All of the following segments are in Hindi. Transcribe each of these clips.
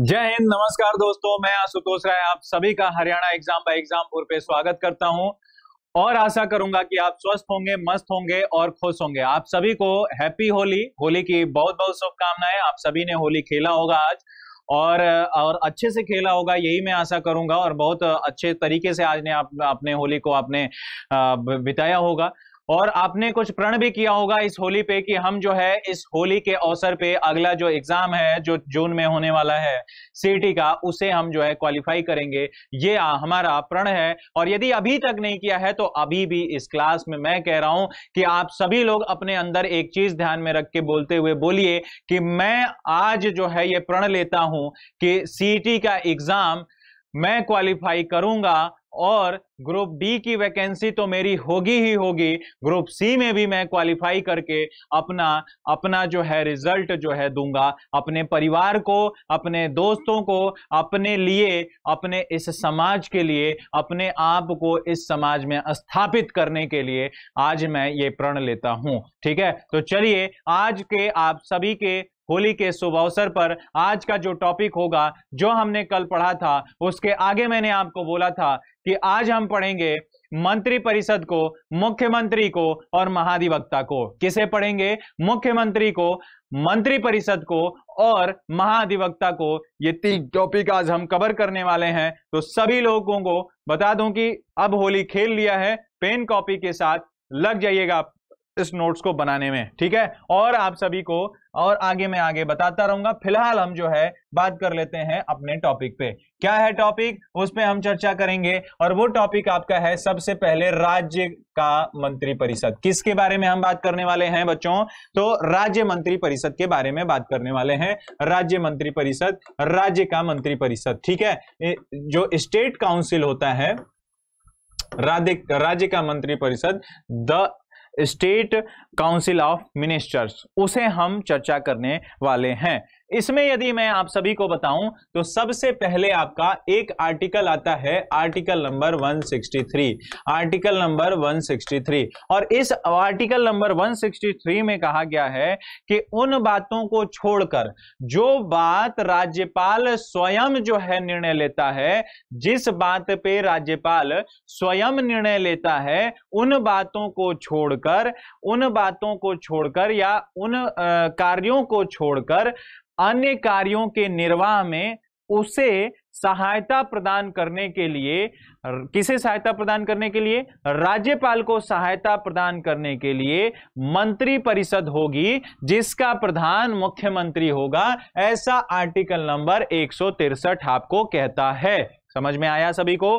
जय हिंद नमस्कार दोस्तों मैं आशुतोष राय आप सभी का हरियाणा एग्जाम बाय पूर्व पे स्वागत करता हूं और आशा करूंगा कि आप स्वस्थ होंगे मस्त होंगे और खुश होंगे आप सभी को हैप्पी होली होली की बहुत बहुत शुभकामनाएं आप सभी ने होली खेला होगा आज और और अच्छे से खेला होगा यही मैं आशा करूंगा और बहुत अच्छे तरीके से आज ने आप अपने होली को आपने बिताया होगा और आपने कुछ प्रण भी किया होगा इस होली पे कि हम जो है इस होली के अवसर पे अगला जो एग्जाम है जो जून में होने वाला है सीटी का उसे हम जो है क्वालिफाई करेंगे ये आ, हमारा प्रण है और यदि अभी तक नहीं किया है तो अभी भी इस क्लास में मैं कह रहा हूं कि आप सभी लोग अपने अंदर एक चीज ध्यान में रख के बोलते हुए बोलिए कि मैं आज जो है ये प्रण लेता हूं कि सी का एग्जाम मैं क्वालिफाई करूंगा और ग्रुप डी की वैकेंसी तो मेरी होगी ही होगी ग्रुप सी में भी मैं क्वालिफाई करके अपना अपना जो है रिजल्ट जो है दूंगा अपने परिवार को अपने दोस्तों को अपने लिए अपने इस समाज के लिए अपने आप को इस समाज में स्थापित करने के लिए आज मैं ये प्रण लेता हूं ठीक है तो चलिए आज के आप सभी के होली के शुभ अवसर पर आज का जो टॉपिक होगा जो हमने कल पढ़ा था उसके आगे मैंने आपको बोला था कि आज हम पढ़ेंगे मंत्रिपरिषद को मुख्यमंत्री को और महाधिवक्ता को किसे पढ़ेंगे मुख्यमंत्री को मंत्रिपरिषद को और महाधिवक्ता को ये तीन टॉपिक आज हम कवर करने वाले हैं तो सभी लोगों को बता दूं कि अब होली खेल लिया है पेन कॉपी के साथ लग जाइएगा इस नोट्स को बनाने में ठीक है और आप सभी को और आगे मैं आगे बताता रहूंगा फिलहाल हम जो है बात कर लेते हैं अपने टॉपिक पे क्या है टॉपिक उस पर हम चर्चा करेंगे और वो टॉपिक आपका है सबसे पहले राज्य का मंत्री परिषद किसके बारे में हम बात करने वाले हैं बच्चों तो राज्य मंत्री परिषद के बारे में बात करने वाले हैं राज्य मंत्री परिषद राज्य का मंत्री परिषद ठीक है जो स्टेट काउंसिल होता है राज्य राज्य का मंत्री परिषद the state council of ministers उसे हम चर्चा करने वाले हैं इसमें यदि मैं आप सभी को बताऊं तो सबसे पहले आपका एक आर्टिकल आता है आर्टिकल नंबर 163 आर्टिकल नंबर 163 और इस आर्टिकल नंबर 163 में कहा गया है कि उन बातों को छोड़कर जो बात राज्यपाल स्वयं जो है निर्णय लेता है जिस बात पे राज्यपाल स्वयं निर्णय लेता है उन बातों को छोड़कर उन बातों को छोड़कर या उन कार्यों को छोड़कर अन्य कार्यों के निर्वाह में उसे सहायता प्रदान करने के लिए किसे सहायता प्रदान करने के लिए राज्यपाल को सहायता प्रदान करने के लिए मंत्री परिषद होगी जिसका प्रधान मुख्यमंत्री होगा ऐसा आर्टिकल नंबर एक आपको कहता है समझ में आया सभी को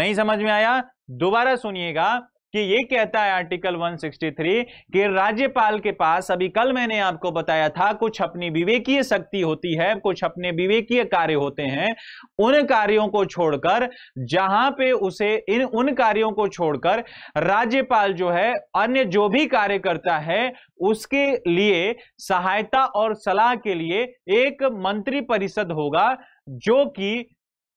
नहीं समझ में आया दोबारा सुनिएगा कि ये कहता है आर्टिकल 163 कि राज्यपाल के पास अभी कल मैंने आपको बताया था कुछ अपनी विवेकीय शक्ति होती है कुछ अपने विवेकीय कार्य होते हैं उन कार्यों को छोड़कर जहां पे उसे इन उन कार्यों को छोड़कर राज्यपाल जो है अन्य जो भी कार्य करता है उसके लिए सहायता और सलाह के लिए एक मंत्री परिषद होगा जो कि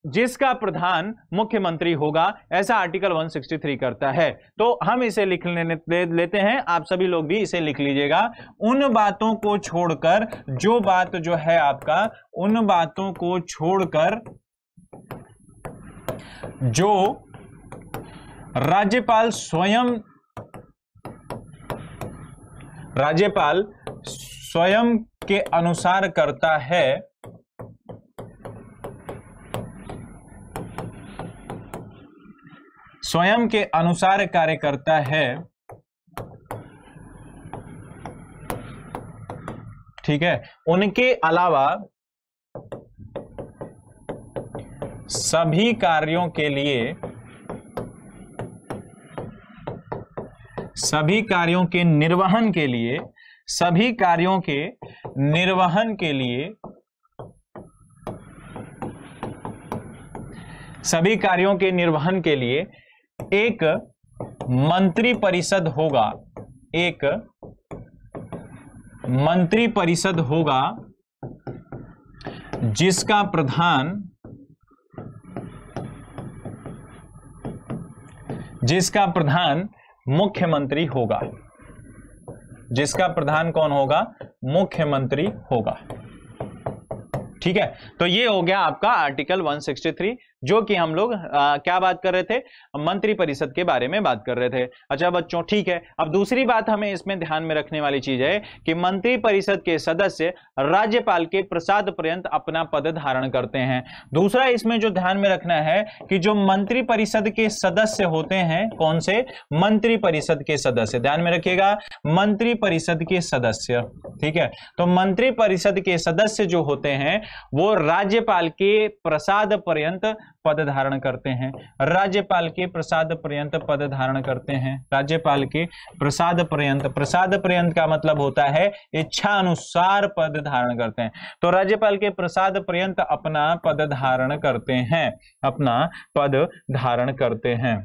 जिसका प्रधान मुख्यमंत्री होगा ऐसा आर्टिकल 163 करता है तो हम इसे लिख ले, लेते हैं आप सभी लोग भी इसे लिख लीजिएगा उन बातों को छोड़कर जो बात जो है आपका उन बातों को छोड़कर जो राज्यपाल स्वयं राज्यपाल स्वयं के अनुसार करता है स्वयं के अनुसार कार्य करता है ठीक है उनके अलावा सभी कार्यों के लिए सभी कार्यों के निर्वहन के लिए सभी कार्यों के निर्वहन के लिए सभी कार्यों के निर्वहन के लिए एक मंत्रिपरिषद होगा एक मंत्रिपरिषद होगा जिसका प्रधान जिसका प्रधान मुख्यमंत्री होगा जिसका प्रधान कौन होगा मुख्यमंत्री होगा ठीक है तो ये हो गया आपका आर्टिकल 163 जो कि हम लोग आ, क्या बात कर रहे थे मंत्रिपरिषद के बारे में बात कर रहे थे अच्छा बच्चों ठीक है अब दूसरी बात हमें इसमें ध्यान में रखने वाली चीज है कि मंत्री परिषद के सदस्य राज्यपाल के प्रसाद पर्यंत अपना पद धारण करते हैं दूसरा इसमें जो ध्यान में रखना है कि जो मंत्री परिषद के सदस्य होते हैं कौन से मंत्रिपरिषद के सदस्य ध्यान में रखिएगा मंत्रिपरिषद के सदस्य ठीक है तो मंत्रिपरिषद के सदस्य जो होते हैं वो राज्यपाल के प्रसाद पर्यंत पद धारण करते हैं राज्यपाल के प्रसाद पर्यंत पद धारण करते हैं राज्यपाल के प्रसाद पर्यंत प्रसाद पर्यंत का मतलब होता है इच्छा अनुसार पद धारण करते हैं तो राज्यपाल के प्रसाद पर्यंत अपना पद धारण करते हैं अपना पद धारण करते हैं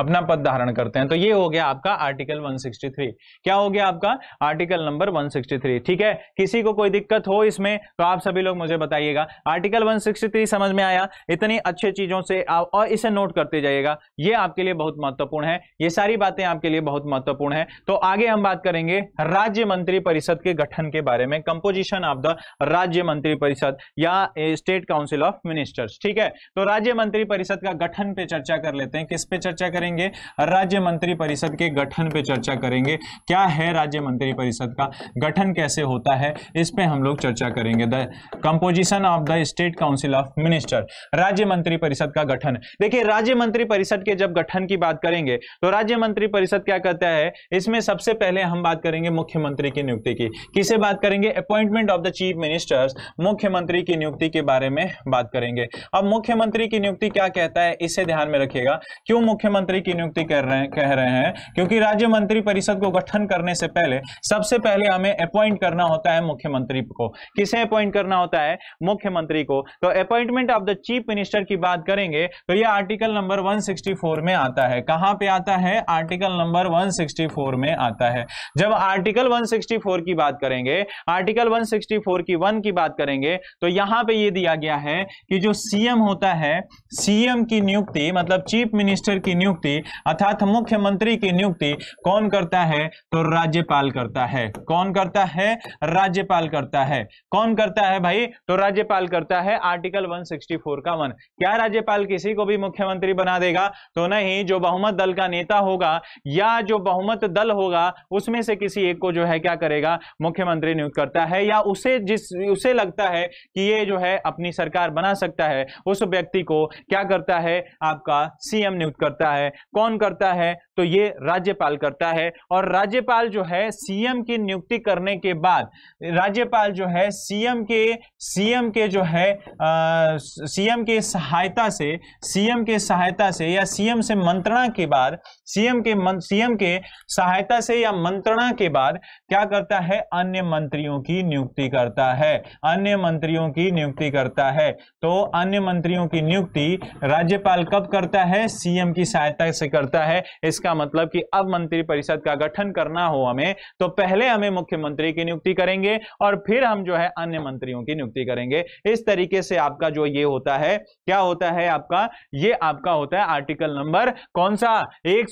अपना पद धारण करते हैं तो ये हो गया आपका आर्टिकल 163 क्या हो गया आपका आर्टिकल नंबर 163 ठीक है किसी को कोई दिक्कत हो इसमें तो आप सभी लोग मुझे बताइएगा आर्टिकल 163 समझ में आया इतनी अच्छी चीजों से आप और इसे नोट करते जाइएगा ये आपके लिए बहुत महत्वपूर्ण है ये सारी बातें आपके लिए बहुत महत्वपूर्ण है तो आगे हम बात करेंगे राज्य मंत्री परिषद के गठन के बारे में कंपोजिशन ऑफ द राज्य मंत्री परिषद या स्टेट काउंसिल ऑफ मिनिस्टर्स ठीक है तो राज्य मंत्री परिषद का गठन पे चर्चा कर लेते हैं किस पे चर्चा करेंगे करेंगे राज्य मंत्री परिषद के गठन पे चर्चा करेंगे क्या है राज्य मंत्री परिषद का गठन कैसे होता है इस पे हम लोग चर्चा करेंगे the composition of the state council of minister राज्य मंत्री परिषद का गठन देखिए राज्य मंत्री परिषद के जब गठन की बात करेंगे तो राज्य मंत्री परिषद क्या करता है इसमें सबसे पहले हम बात करेंगे मुख्यमंत्री की नियुक्ति की किसे बात करेंगे appointment of the chief ministers मुख्यमंत्री की नियुक्ति के बारे में बात करेंगे अब मुख्यमंत्री की नियुक्ति क्या कहता है इसे ध्यान में रखिएगा क्यों मुख्यमंत्री मंत्री की नियुक्ति कर रहे कह रहे हैं क्योंकि राज्य मंत्री परिषद को गठन करने से पहले सबसे पहले हमें अपॉइंट करना होता है मुख्यमंत्री को किसे अपॉइंट करना होता है मुख्यमंत्री को तो appointment of the chief minister की बात करेंगे तो यह आर्टिकल नंबर 164 में आता है कहां पे आता है आर्टिकल नंबर 164 में आता है जब आर्टिकल 164 की बात करेंगे आर्टिकल 164 की वन की बात करेंगे तो यहां पे ये दिया गया है कि जो सीएम होता है सीएम की नियुक्ति मतलब चीफ मिनिस्टर की नियुक्ति नियुक्ति अर्थात मुख्यमंत्री की नियुक्ति कौन करता है तो राज्यपाल करता है कौन करता है राज्यपाल करता है कौन करता है भाई तो राज्यपाल करता है आर्टिकल 164 का वन क्या राज्यपाल किसी को भी मुख्यमंत्री बना देगा तो नहीं जो बहुमत दल का नेता होगा या जो बहुमत दल होगा उसमें से किसी एक को जो है क्या करेगा मुख्यमंत्री नियुक्त करता है या उसे जिस उसे लगता है कि ये जो है अपनी सरकार बना सकता है उस व्यक्ति को क्या करता है आपका सीएम नियुक्त करता है कौन करता है तो ये राज्यपाल करता है और राज्यपाल जो है सीएम की नियुक्ति करने के बाद राज्यपाल जो है सीएम के सीएम के जो है सीएम के सहायता से सीएम के सहायता से या सीएम से मंत्रणा के बाद सीएम के सीएम के सहायता से या मंत्रणा के बाद क्या करता है अन्य मंत्रियों की नियुक्ति करता है अन्य मंत्रियों की नियुक्ति करता है तो अन्य मंत्रियों की नियुक्ति राज्यपाल कब करता है सीएम की सहायता सहायता से करता है इसका मतलब कि अब मंत्रिपरिषद का गठन करना हो हमें तो पहले हमें मुख्यमंत्री की नियुक्ति करेंगे और फिर हम जो है अन्य मंत्रियों की नियुक्ति करेंगे इस तरीके से आपका जो ये होता है क्या होता है आपका ये आपका होता है आर्टिकल नंबर कौन सा एक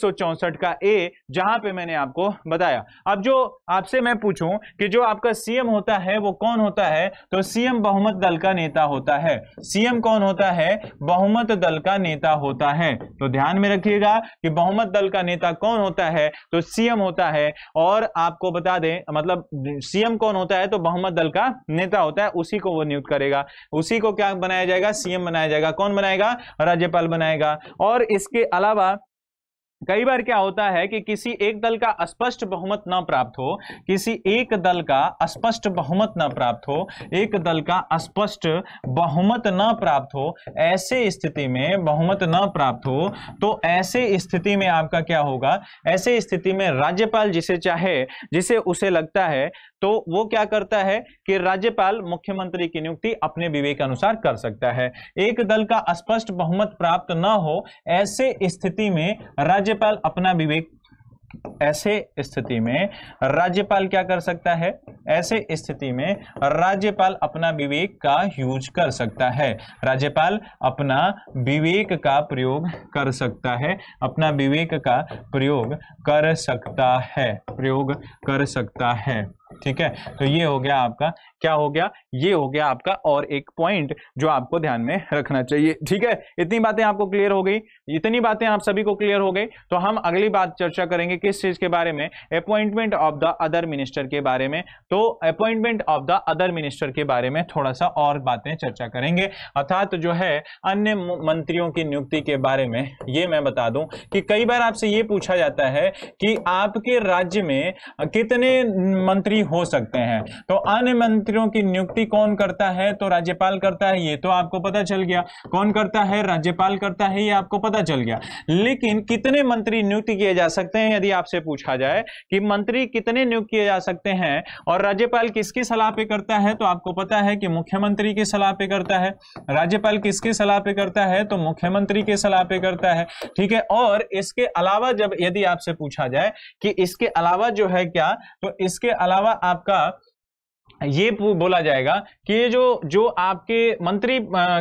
का ए जहां पे मैंने आपको बताया अब जो आपसे मैं पूछूं कि जो आपका सीएम होता है वो कौन होता है तो सीएम बहुमत दल का नेता होता है सीएम कौन होता है बहुमत दल का नेता होता है तो ध्यान में रखिए रखिएगा कि बहुमत दल का नेता कौन होता है तो सीएम होता है और आपको बता दें मतलब सीएम कौन होता है तो बहुमत दल का नेता होता है उसी को वो नियुक्त करेगा उसी को क्या बनाया जाएगा सीएम बनाया जाएगा कौन बनाएगा राज्यपाल बनाएगा और इसके अलावा कई बार क्या होता है कि किसी एक दल का स्पष्ट बहुमत ना प्राप्त हो किसी एक दल का स्पष्ट बहुमत ना प्राप्त हो एक दल का स्पष्ट बहुमत ना प्राप्त हो ऐसे स्थिति में बहुमत ना प्राप्त हो तो ऐसे स्थिति में आपका क्या होगा ऐसे स्थिति में राज्यपाल जिसे चाहे जिसे उसे लगता है तो वो क्या करता है कि राज्यपाल मुख्यमंत्री की नियुक्ति अपने विवेक अनुसार कर सकता है एक दल का स्पष्ट बहुमत प्राप्त न हो ऐसे स्थिति में राज्यपाल अपना विवेक ऐसे स्थिति में राज्यपाल क्या कर सकता है ऐसे स्थिति में राज्यपाल अपना विवेक का यूज कर सकता है राज्यपाल अपना विवेक का प्रयोग कर सकता है अपना विवेक का प्रयोग कर सकता है प्रयोग कर सकता है ठीक है तो ये हो गया आपका क्या हो गया ये हो गया आपका और एक पॉइंट जो आपको ध्यान में रखना चाहिए ठीक है इतनी बातें आपको क्लियर हो गई इतनी बातें आप सभी को क्लियर हो गई तो हम अगली बात चर्चा करेंगे किस चीज के बारे में appointment of the other minister के बारे में तो appointment of the other minister के बारे में थोड़ा सा और बातें चर्चा करेंगे अर्थात जो है अन्य मंत्रियों की नियुक्ति के बारे में ये मैं बता दूं कि कई बार आपसे ये पूछा जाता है कि आपके राज्य में कितने मंत्री हो सकते हैं तो अन्य मंत्रियों की नियुक्ति कौन करता है तो राज्यपाल करता है ये तो आपको पता चल गया कौन करता है राज्यपाल करता है ये आपको पता चल गया लेकिन कितने मंत्री नियुक्त किए जा सकते हैं यदि आपसे पूछा जाए कि मंत्री कितने नियुक्त किए जा सकते हैं और राज्यपाल किसकी सलाह पे करता है तो आपको पता है कि मुख्यमंत्री की सलाह पे करता है राज्यपाल किसकी सलाह पे करता है तो मुख्यमंत्री की सलाह पे करता है ठीक है और इसके अलावा जब यदि आपसे पूछा जाए कि इसके अलावा जो है क्या तो इसके अलावा आपका ये बोला जाएगा कि ये जो जो आपके मंत्री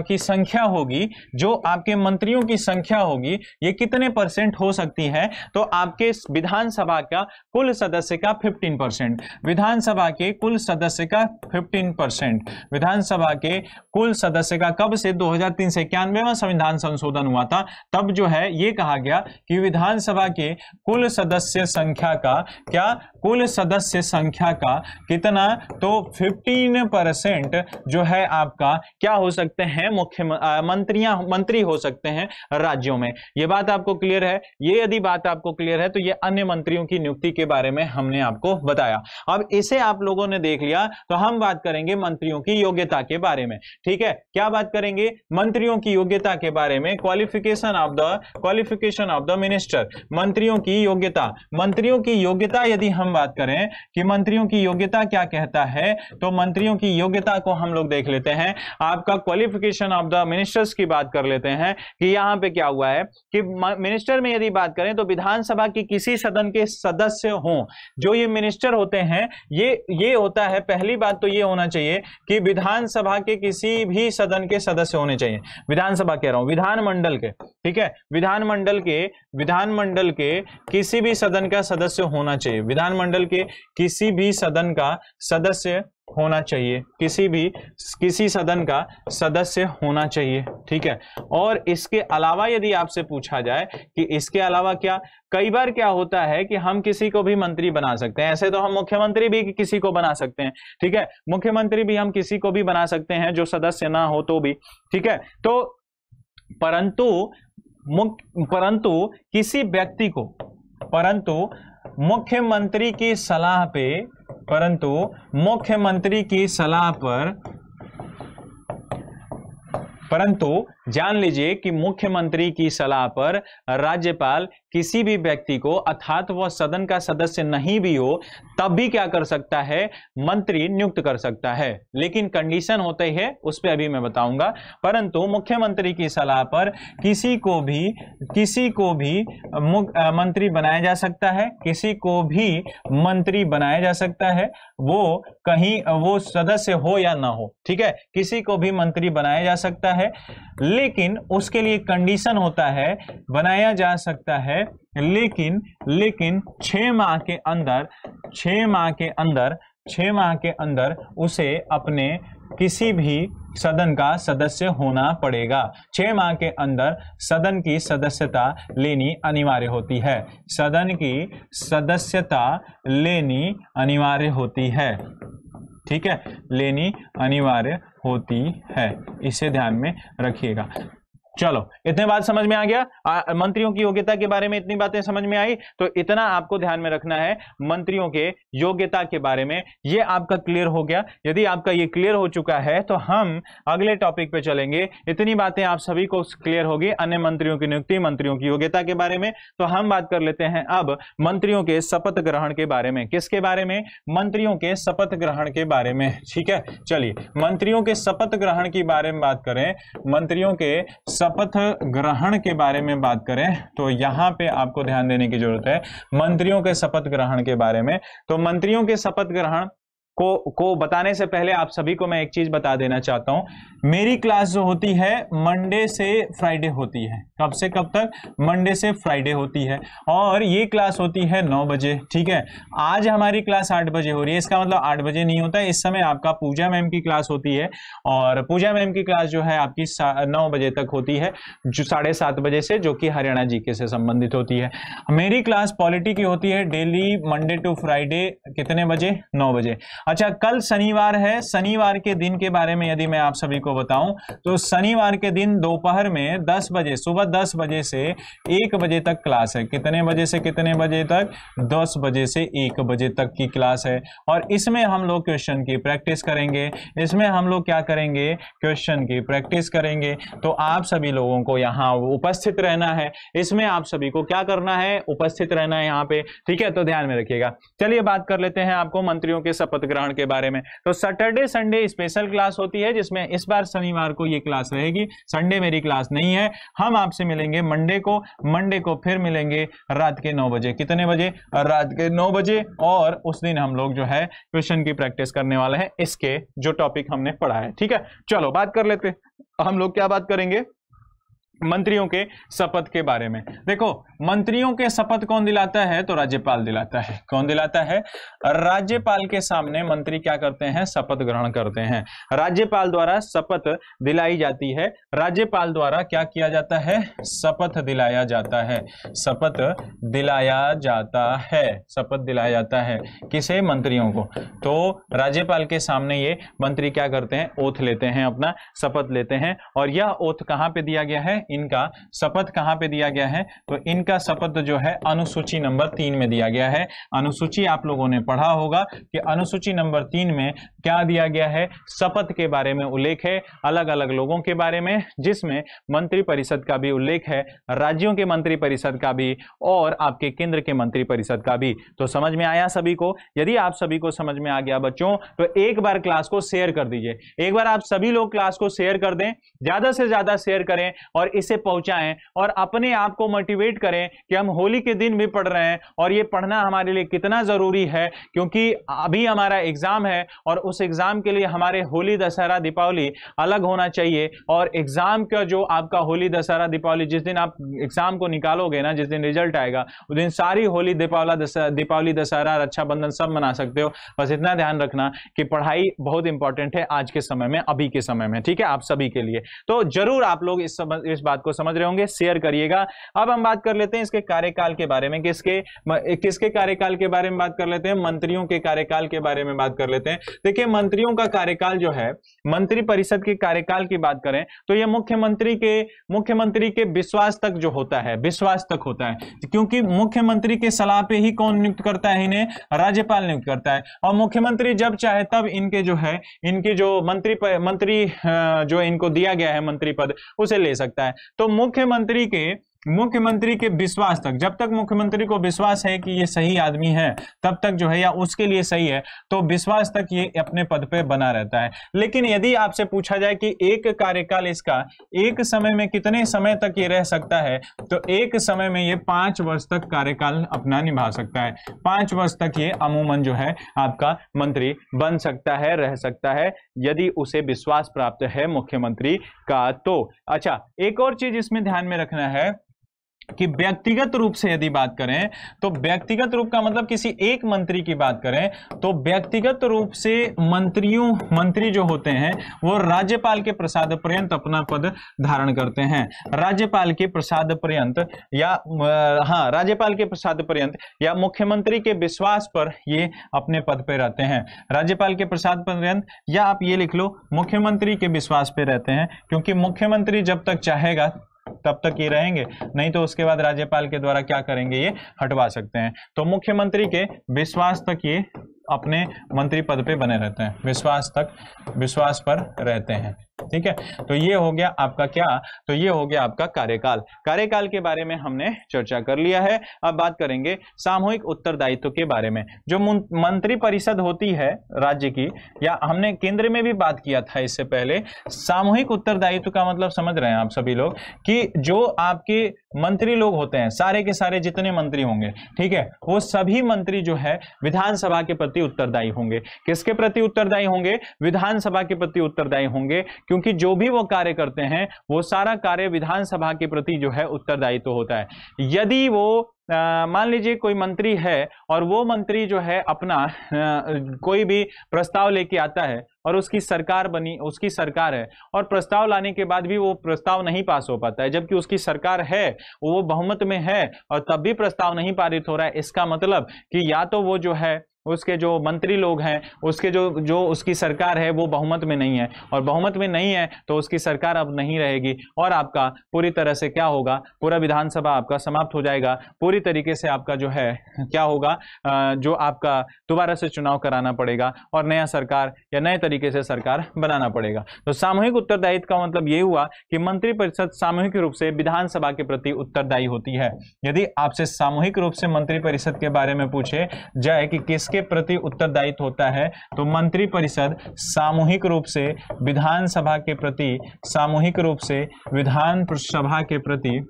की संख्या होगी जो आपके मंत्रियों की संख्या होगी ये कितने परसेंट हो सकती है तो आपके विधानसभा का कुल सदस्य का 15 परसेंट विधानसभा के कुल सदस्य का 15 परसेंट विधानसभा के कुल सदस्य का कब से 2003 से में संविधान संशोधन हुआ था तब जो है ये कहा गया कि विधानसभा के कुल सदस्य संख्या का क्या कुल सदस्य संख्या का कितना तो 15 परसेंट जो है आपका क्या हो सकते हैं मुख्यमंत्रियां मंत्री हो सकते हैं राज्यों में ये बात आपको क्लियर है ये यदि बात आपको क्लियर है तो ये अन्य मंत्रियों की नियुक्ति के बारे में हमने आपको बताया अब इसे आप लोगों ने देख लिया तो हम बात करेंगे मंत्रियों की योग्यता के बारे में ठीक है क्या बात करेंगे मंत्रियों की योग्यता के बारे में qualification of the qualification of the minister मंत्रियों की योग्यता मंत्रियों की योग्यता यदि हम बात करें कि मंत्रियों की योग्यता क्या कहता है तो मंत्रियों की योग्यता को हम लोग देख लेते हैं आपका क्वालिफिकेशन ऑफ द मिनिस्टर्स की बात कर लेते हैं कि यहाँ पे क्या हुआ है कि मिनिस्टर में यदि बात करें तो विधानसभा की किसी सदन के सदस्य हों जो ये मिनिस्टर होते हैं ये ये होता है पहली बात तो ये होना चाहिए कि विधानसभा के किसी भी सदन के सदस्य होने चाहिए विधानसभा कह रहा हूं विधानमंडल के ठीक है विधानमंडल के विधानमंडल के किसी भी सदन का सदस्य होना चाहिए विधानमंडल के किसी भी सदन का सदस्य होना चाहिए किसी भी किसी सदन का सदस्य होना चाहिए ठीक है और इसके अलावा यदि आपसे पूछा जाए कि इसके अलावा क्या कई बार क्या होता है कि हम किसी को भी मंत्री बना सकते हैं ऐसे तो हम मुख्यमंत्री भी किसी को बना सकते हैं ठीक है मुख्यमंत्री भी हम किसी को भी बना सकते हैं जो सदस्य ना हो तो भी ठीक है तो परंतु परंतु किसी व्यक्ति को परंतु मुख्यमंत्री की सलाह पे परंतु मुख्यमंत्री की सलाह पर परंतु जान लीजिए कि मुख्यमंत्री की सलाह पर राज्यपाल किसी भी व्यक्ति को अर्थात वह सदन का सदस्य नहीं भी हो तब भी क्या कर सकता है मंत्री नियुक्त कर सकता है लेकिन कंडीशन होते है उस पर अभी मैं बताऊंगा परंतु मुख्यमंत्री की सलाह पर किसी को भी किसी को भी मंत्री बनाया जा सकता है किसी को भी मंत्री बनाया जा सकता है वो कहीं वो सदस्य हो या ना हो ठीक है किसी को भी मंत्री बनाया जा सकता है लेकिन उसके लिए कंडीशन होता है बनाया जा सकता है लेकिन लेकिन छ माह के अंदर छ माह के अंदर छ माह के अंदर उसे अपने किसी भी सदन का सदस्य होना पड़ेगा छ माह के अंदर सदन की सदस्यता लेनी अनिवार्य होती है सदन की सदस्यता लेनी अनिवार्य होती है ठीक है लेनी अनिवार्य होती है इसे ध्यान में रखिएगा चलो इतने बात समझ में आ गया आ, मंत्रियों की योग्यता के बारे में इतनी बातें समझ में आई तो इतना आपको ध्यान में रखना है मंत्रियों के योग्यता के बारे में ये आपका क्लियर हो गया यदि आपका ये क्लियर हो चुका है तो हम अगले टॉपिक पे चलेंगे इतनी बातें आप सभी को क्लियर होगी अन्य मंत्रियों की नियुक्ति मंत्रियों की योग्यता के बारे में तो हम बात कर लेते हैं अब मंत्रियों के शपथ ग्रहण के बारे में किसके बारे में मंत्रियों के शपथ ग्रहण के बारे में ठीक है चलिए मंत्रियों के शपथ ग्रहण के बारे में बात करें मंत्रियों के शपथ ग्रहण के बारे में बात करें तो यहां पे आपको ध्यान देने की जरूरत है मंत्रियों के शपथ ग्रहण के बारे में तो मंत्रियों के शपथ ग्रहण को को बताने से पहले आप सभी को मैं एक चीज बता देना चाहता हूं मेरी क्लास जो होती है मंडे से फ्राइडे होती है कब से कब तक मंडे से फ्राइडे होती है और ये क्लास होती है नौ बजे ठीक है आज हमारी क्लास आठ बजे हो रही है इसका मतलब आठ बजे नहीं होता इस समय आपका पूजा मैम की क्लास होती है और पूजा मैम की क्लास जो है आपकी नौ बजे तक होती है जो साढ़े सात बजे से जो कि हरियाणा जी के से संबंधित होती है मेरी क्लास पॉलिटी की होती है डेली मंडे टू फ्राइडे कितने बजे नौ बजे अच्छा कल शनिवार है शनिवार के दिन के बारे में यदि मैं आप सभी को बताऊं तो शनिवार के दिन दोपहर में 10 बजे सुबह 10 बजे से 1 बजे तक क्लास है कितने बजे से कितने बजे तक 10 बजे से 1 बजे तक की क्लास है और इसमें हम लोग क्वेश्चन की प्रैक्टिस करेंगे इसमें हम लोग क्या करेंगे क्वेश्चन की प्रैक्टिस करेंगे तो आप सभी लोगों को यहाँ उपस्थित रहना है इसमें आप सभी को क्या करना है उपस्थित रहना है यहाँ पे ठीक है तो ध्यान में रखिएगा चलिए बात कर लेते हैं आपको मंत्रियों के शपथ ग्रहण के बारे में तो सैटरडे संडे स्पेशल क्लास होती है जिसमें इस बार शनिवार को ये क्लास रहेगी संडे मेरी क्लास नहीं है हम आपसे मिलेंगे मंडे को मंडे को फिर मिलेंगे रात के नौ बजे कितने बजे रात के नौ बजे और उस दिन हम लोग जो है क्वेश्चन की प्रैक्टिस करने वाले हैं इसके जो टॉपिक हमने पढ़ा है ठीक है चलो बात कर लेते हम लोग क्या बात करेंगे मंत्रियों के शपथ के बारे में देखो मंत्रियों के शपथ कौन दिलाता है तो राज्यपाल दिलाता है कौन दिलाता है राज्यपाल के सामने मंत्री क्या करते हैं शपथ ग्रहण करते हैं राज्यपाल द्वारा शपथ दिलाई जाती है राज्यपाल द्वारा क्या किया जाता है शपथ दिलाया जाता है शपथ दिलाया जाता है शपथ दिलाया जाता है किसे मंत्रियों को तो राज्यपाल के सामने ये मंत्री क्या करते हैं ओथ लेते हैं अपना शपथ लेते हैं और यह ओथ कहाँ पे दिया गया है इनका शपथ कहाँ पे दिया गया है तो इनका शपथ जो है अनुसूची नंबर तीन में दिया गया है अनुसूची आप लोगों ने पढ़ा होगा कि अनुसूची नंबर तीन में क्या दिया गया है शपथ के बारे में उल्लेख है अलग अलग लोगों के बारे में जिसमें मंत्रिपरिषद का भी उल्लेख है राज्यों के मंत्रिपरिषद का भी और आपके केंद्र के मंत्रिपरिषद का भी तो समझ में आया सभी को यदि आप सभी को समझ में आ गया बच्चों तो एक बार क्लास को शेयर कर दीजिए एक बार आप सभी लोग क्लास को शेयर कर दें ज्यादा से ज्यादा शेयर करें और इसे पहुंचाएं और अपने आप को मोटिवेट करें कि हम होली के दिन भी पढ़ रहे हैं और ये पढ़ना हमारे लिए कितना ज़रूरी है क्योंकि अभी हमारा एग्ज़ाम है और उस एग्ज़ाम के लिए हमारे होली दशहरा दीपावली अलग होना चाहिए और एग्ज़ाम का जो आपका होली दशहरा दीपावली जिस दिन आप एग्ज़ाम को निकालोगे ना जिस दिन रिजल्ट आएगा उस दिन सारी होली दीपावला दीपावली दशहरा रक्षाबंधन सब मना सकते हो बस इतना ध्यान रखना कि पढ़ाई बहुत इंपॉर्टेंट है आज के समय में अभी के समय में ठीक है आप सभी के लिए तो जरूर आप लोग इस, इस बात को समझ रहे होंगे शेयर करिएगा अब हम बात कर लेते हैं इसके कार्यकाल के बारे में किसके किसके कार्यकाल के बारे में बात कर लेते हैं मंत्रियों के कार्यकाल के बारे में बात कर लेते हैं देखिए मंत्रियों का कार्यकाल जो है मंत्रिपरिषद के कार्यकाल की बात करें तो यह मुख्यमंत्री के मुख्यमंत्री के विश्वास तक जो होता है विश्वास तक होता है क्योंकि मुख्यमंत्री के सलाह पे ही कौन नियुक्त करता है इन्हें राज्यपाल नियुक्त करता है और मुख्यमंत्री जब चाहे तब इनके जो है इनके जो मंत्री मंत्री जो इनको दिया गया है मंत्री पद उसे ले सकता है तो मुख्यमंत्री के मुख्यमंत्री के विश्वास तक जब तक मुख्यमंत्री को विश्वास है कि ये सही आदमी है तब तक जो है या उसके लिए सही है तो विश्वास तक ये अपने पद पे बना रहता है लेकिन यदि आपसे पूछा जाए कि एक कार्यकाल इसका एक समय में कितने समय तक ये रह सकता है तो एक समय में ये पांच वर्ष तक कार्यकाल अपना निभा सकता है पांच वर्ष तक ये अमूमन जो है आपका मंत्री बन सकता है रह सकता है यदि उसे विश्वास प्राप्त है मुख्यमंत्री का तो अच्छा एक और चीज इसमें ध्यान में रखना है कि व्यक्तिगत रूप से यदि बात करें तो व्यक्तिगत रूप का मतलब किसी एक मंत्री की बात करें तो व्यक्तिगत रूप से मंत्रियों मंत्री जो होते हैं वो राज्यपाल के प्रसाद पर्यंत अपना पद धारण करते हैं राज्यपाल के प्रसाद पर्यंत या हाँ राज्यपाल के प्रसाद पर्यंत या मुख्यमंत्री के विश्वास पर ये अपने पद पर रहते हैं राज्यपाल के प्रसाद पर्यंत या आप ये लिख लो मुख्यमंत्री के विश्वास पे रहते हैं क्योंकि मुख्यमंत्री जब तक चाहेगा तब तक ये रहेंगे नहीं तो उसके बाद राज्यपाल के द्वारा क्या करेंगे ये हटवा सकते हैं तो मुख्यमंत्री के विश्वास तक ये अपने मंत्री पद पे बने रहते हैं विश्वास तक विश्वास पर रहते हैं ठीक है तो ये हो गया आपका क्या तो ये हो गया आपका कार्यकाल कार्यकाल के बारे में हमने चर्चा कर लिया है अब बात करेंगे सामूहिक उत्तरदायित्व के बारे में जो मंत्री परिषद होती है राज्य की या हमने केंद्र में भी बात किया था इससे पहले सामूहिक उत्तरदायित्व का मतलब समझ रहे हैं आप सभी लोग कि जो आपके मंत्री लोग होते हैं सारे के सारे जितने मंत्री होंगे ठीक है वो सभी मंत्री जो है विधानसभा के प्रति उत्तरदायी होंगे किसके प्रति उत्तरदायी होंगे विधानसभा के प्रति उत्तरदायी होंगे क्योंकि जो भी वो कार्य करते हैं वो सारा कार्य विधानसभा के प्रति जो है उत्तरदायित्व तो होता है यदि वो मान लीजिए कोई मंत्री है और वो मंत्री जो है अपना कोई भी प्रस्ताव लेके आता है और उसकी सरकार बनी उसकी सरकार है और प्रस्ताव लाने के बाद भी वो प्रस्ताव नहीं पास हो पाता है जबकि उसकी सरकार है वो बहुमत में है और तब भी प्रस्ताव नहीं पारित हो रहा है इसका मतलब कि या तो वो जो है उसके जो मंत्री लोग हैं उसके जो जो उसकी सरकार है वो बहुमत में नहीं है और बहुमत में नहीं है तो उसकी सरकार अब नहीं रहेगी और आपका पूरी तरह से क्या होगा पूरा विधानसभा आपका समाप्त हो जाएगा पूरी तरीके से आपका जो है क्या होगा जो आपका दोबारा से चुनाव कराना पड़ेगा और नया सरकार या नए तरीके से सरकार बनाना पड़ेगा तो सामूहिक उत्तरदायित्व का मतलब ये हुआ कि मंत्रिपरिषद सामूहिक रूप से विधानसभा के प्रति उत्तरदायी होती है यदि आपसे सामूहिक रूप से मंत्रिपरिषद के बारे में पूछे जाए कि किसके किसके प्रति उत्तरदायित्व होता है तो मंत्रिपरिषद सामूहिक रूप से विधानसभा के प्रति सामूहिक रूप से विधान सभा के प्रति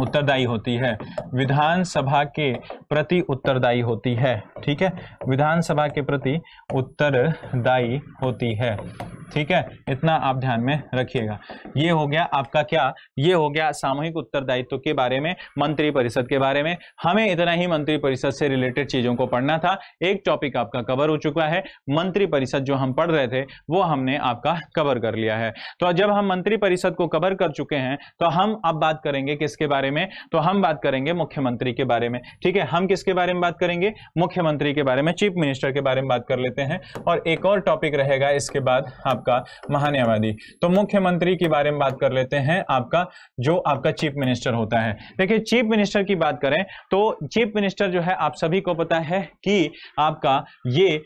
उत्तरदायी होती है विधानसभा के प्रति उत्तरदायी होती है ठीक है विधानसभा के प्रति उत्तरदायी होती है ठीक है इतना आप ध्यान में रखिएगा ये हो गया आपका क्या ये हो गया सामूहिक उत्तरदायित्व के बारे में मंत्रिपरिषद के बारे में हमें इतना ही मंत्रिपरिषद से रिलेटेड चीज़ों को पढ़ना था एक टॉपिक आपका कवर हो चुका है मंत्रिपरिषद जो हम पढ़ रहे थे वो हमने आपका कवर कर लिया है तो जब हम मंत्रिपरिषद को कवर कर चुके हैं तो हम अब बात करेंगे किसके बारे में तो हम बात करेंगे मुख्यमंत्री के बारे में ठीक है हम किसके बारे में बात करेंगे मुख्यमंत्री के बारे में चीफ मिनिस्टर के बारे में बात कर लेते हैं और एक और टॉपिक रहेगा इसके बाद आपका महान्यावादी तो मुख्यमंत्री के बारे में बात कर लेते हैं आपका जो आपका चीफ मिनिस्टर होता है देखिए चीफ मिनिस्टर की बात करें तो चीफ मिनिस्टर जो है आप सभी को पता है कि आपका ये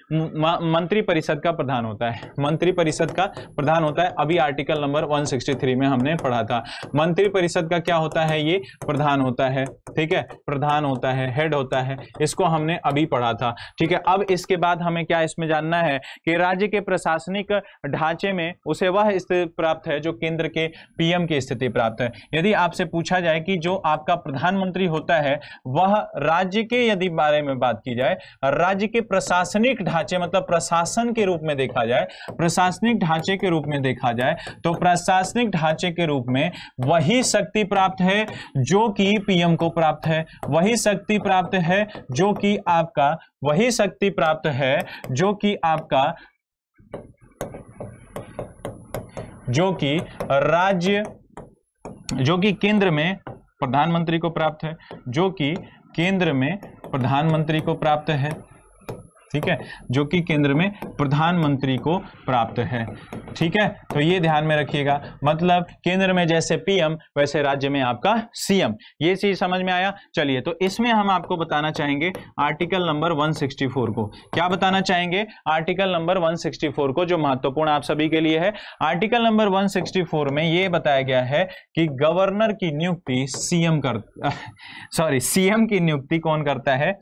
मंत्रिपरिषद का प्रधान होता है मंत्रिपरिषद का प्रधान होता है अभी आर्टिकल नंबर 163 में हमने पढ़ा था मंत्रिपरिषद का क्या होता है ये प्रधान होता है ठीक है प्रधान होता है हेड होता है इसको हमने अभी पढ़ा था ठीक है अब इसके बाद हमें क्या इसमें जानना है कि राज्य के प्रशासनिक ढांचे में उसे वह स्थिति प्राप्त है जो केंद्र के पीएम की स्थिति प्राप्त है यदि आपसे पूछा जाए कि जो आपका प्रधानमंत्री होता है वह राज्य के यदि बारे में बात की जाए राज्य के प्रशासनिक ढांचे मतलब प्रशासन के रूप में देखा जाए प्रशासनिक ढांचे के रूप में देखा जाए तो प्रशासनिक ढांचे के रूप में वही शक्ति प्राप्त है जो कि पीएम को प्राप्त है वही शक्ति प्राप्त है जो कि आपका वही शक्ति प्राप्त है जो कि आपका जो कि राज्य जो कि केंद्र में प्रधानमंत्री को प्राप्त है जो कि केंद्र में प्रधानमंत्री को प्राप्त है ठीक है जो कि केंद्र में प्रधानमंत्री को प्राप्त है ठीक है तो ये ध्यान में रखिएगा मतलब केंद्र में जैसे पीएम वैसे राज्य में आपका सीएम ये चीज समझ में आया चलिए तो इसमें हम आपको बताना चाहेंगे आर्टिकल नंबर 164 को क्या बताना चाहेंगे आर्टिकल नंबर 164 को जो महत्वपूर्ण आप सभी के लिए है आर्टिकल नंबर वन में यह बताया गया है कि गवर्नर की नियुक्ति सीएम कर सॉरी सीएम की नियुक्ति कौन करता है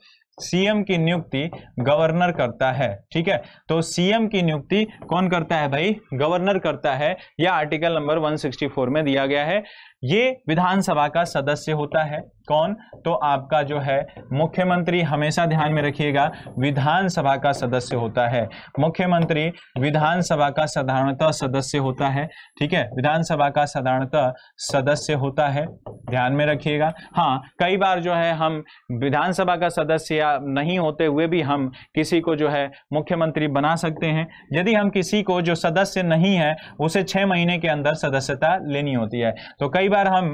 सीएम की नियुक्ति गवर्नर करता है ठीक है तो सीएम की नियुक्ति कौन करता है भाई गवर्नर करता है यह आर्टिकल नंबर 164 में दिया गया है ये विधानसभा का सदस्य होता है कौन तो आपका जो है मुख्यमंत्री हमेशा ध्यान में रखिएगा विधानसभा का सदस्य होता है मुख्यमंत्री विधानसभा का साधारणतः सदस्य होता है ठीक है विधानसभा का साधारणतः सदस्य होता है ध्यान में रखिएगा हाँ कई बार जो है हम विधानसभा का सदस्य नहीं होते हुए भी हम किसी को जो है मुख्यमंत्री बना सकते हैं यदि हम किसी को जो सदस्य नहीं है उसे छह महीने के अंदर सदस्यता लेनी होती है तो कई बार हम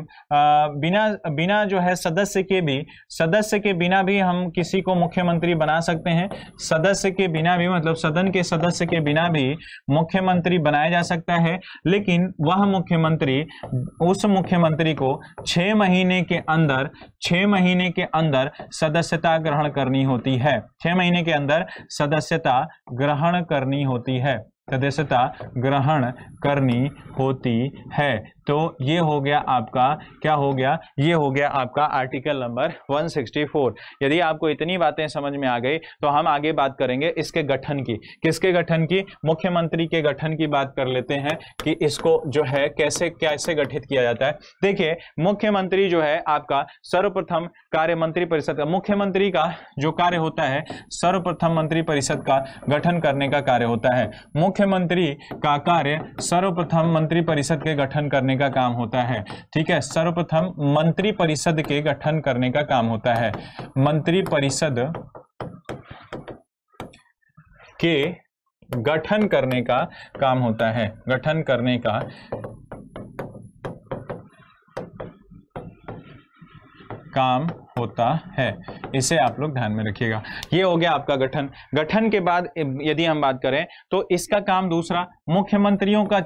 बिना बिना जो है सदस्य के भी सदस्य के बिना भी हम किसी को मुख्यमंत्री बना सकते हैं सदस्य के बिना भी मतलब सदन के सदस्य के बिना भी मुख्यमंत्री बनाया जा सकता है लेकिन वह मुख्यमंत्री उस मुख्यमंत्री को छः महीने के अंदर छः महीने के अंदर सदस्यता ग्रहण करनी होती है छः महीने के अंदर सदस्यता ग्रहण करनी होती है सदस्यता ग्रहण करनी होती है तो ये हो गया आपका क्या हो गया ये हो गया आपका आर्टिकल नंबर 164 यदि आपको इतनी बातें समझ में आ गई तो हम आगे बात करेंगे इसके गठन की किसके गठन की मुख्यमंत्री के गठन की बात कर लेते हैं कि इसको जो है कैसे कैसे गठित किया जाता है देखिए मुख्यमंत्री जो है आपका सर्वप्रथम कार्य मंत्री परिषद का मुख्यमंत्री का जो कार्य होता है सर्वप्रथम मंत्री परिषद का गठन करने का कार्य होता है मुख्यमंत्री का कार्य सर्वप्रथम मंत्री परिषद के गठन करने का काम होता है ठीक है सर्वप्रथम मंत्री परिषद के गठन करने का काम होता है मंत्री परिषद के गठन करने का काम होता है गठन करने का काम होता है इसे आप लोग ध्यान में रखिएगा ये हो गया आपका गठन गठन के बाद यदि हम बात करें तो इसका काम दूसरा मुख्यमंत्रियों का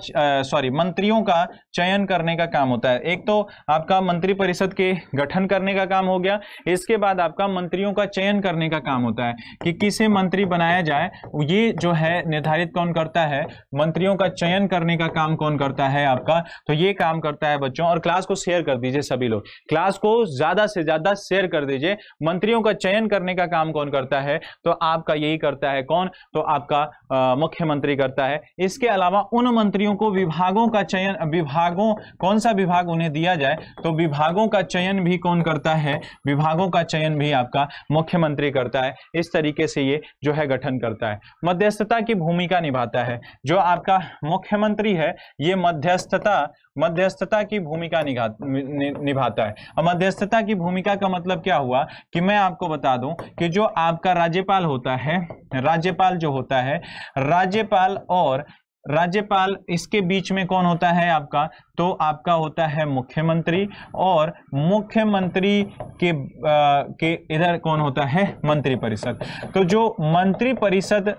सॉरी मंत्रियों का चयन करने का काम होता है एक तो आपका मंत्रिपरिषद के गठन करने का काम हो गया इसके बाद आपका मंत्रियों का चयन करने का काम होता है कि किसे मंत्री बनाया जाए ये जो है निर्धारित कौन करता है मंत्रियों का चयन करने का काम कौन करता है आपका तो ये काम करता है बच्चों और क्लास को शेयर कर दीजिए सभी लोग क्लास को ज्यादा से ज्यादा शेयर क्लियर कर दीजिए मंत्रियों का चयन करने का काम कौन करता है तो आपका यही करता है कौन तो आपका मुख्यमंत्री करता है इसके अलावा उन मंत्रियों को विभागों का चयन विभागों कौन सा विभाग उन्हें दिया जाए तो विभागों का चयन भी कौन करता है विभागों का चयन भी आपका मुख्यमंत्री करता है इस तरीके से ये जो है गठन करता है मध्यस्थता की भूमिका निभाता है जो आपका मुख्यमंत्री है ये मध्यस्थता मध्यस्थता की भूमिका निभाता है और मध्यस्थता की भूमिका का मतलब क्या हुआ कि मैं आपको बता दूं कि जो आपका राज्यपाल होता है राज्यपाल जो होता है राज्यपाल और राज्यपाल इसके बीच में कौन होता है आपका तो आपका होता है मुख्यमंत्री और मुख्यमंत्री के आ, के इधर कौन होता है मंत्रिपरिषद तो जो मंत्रिपरिषद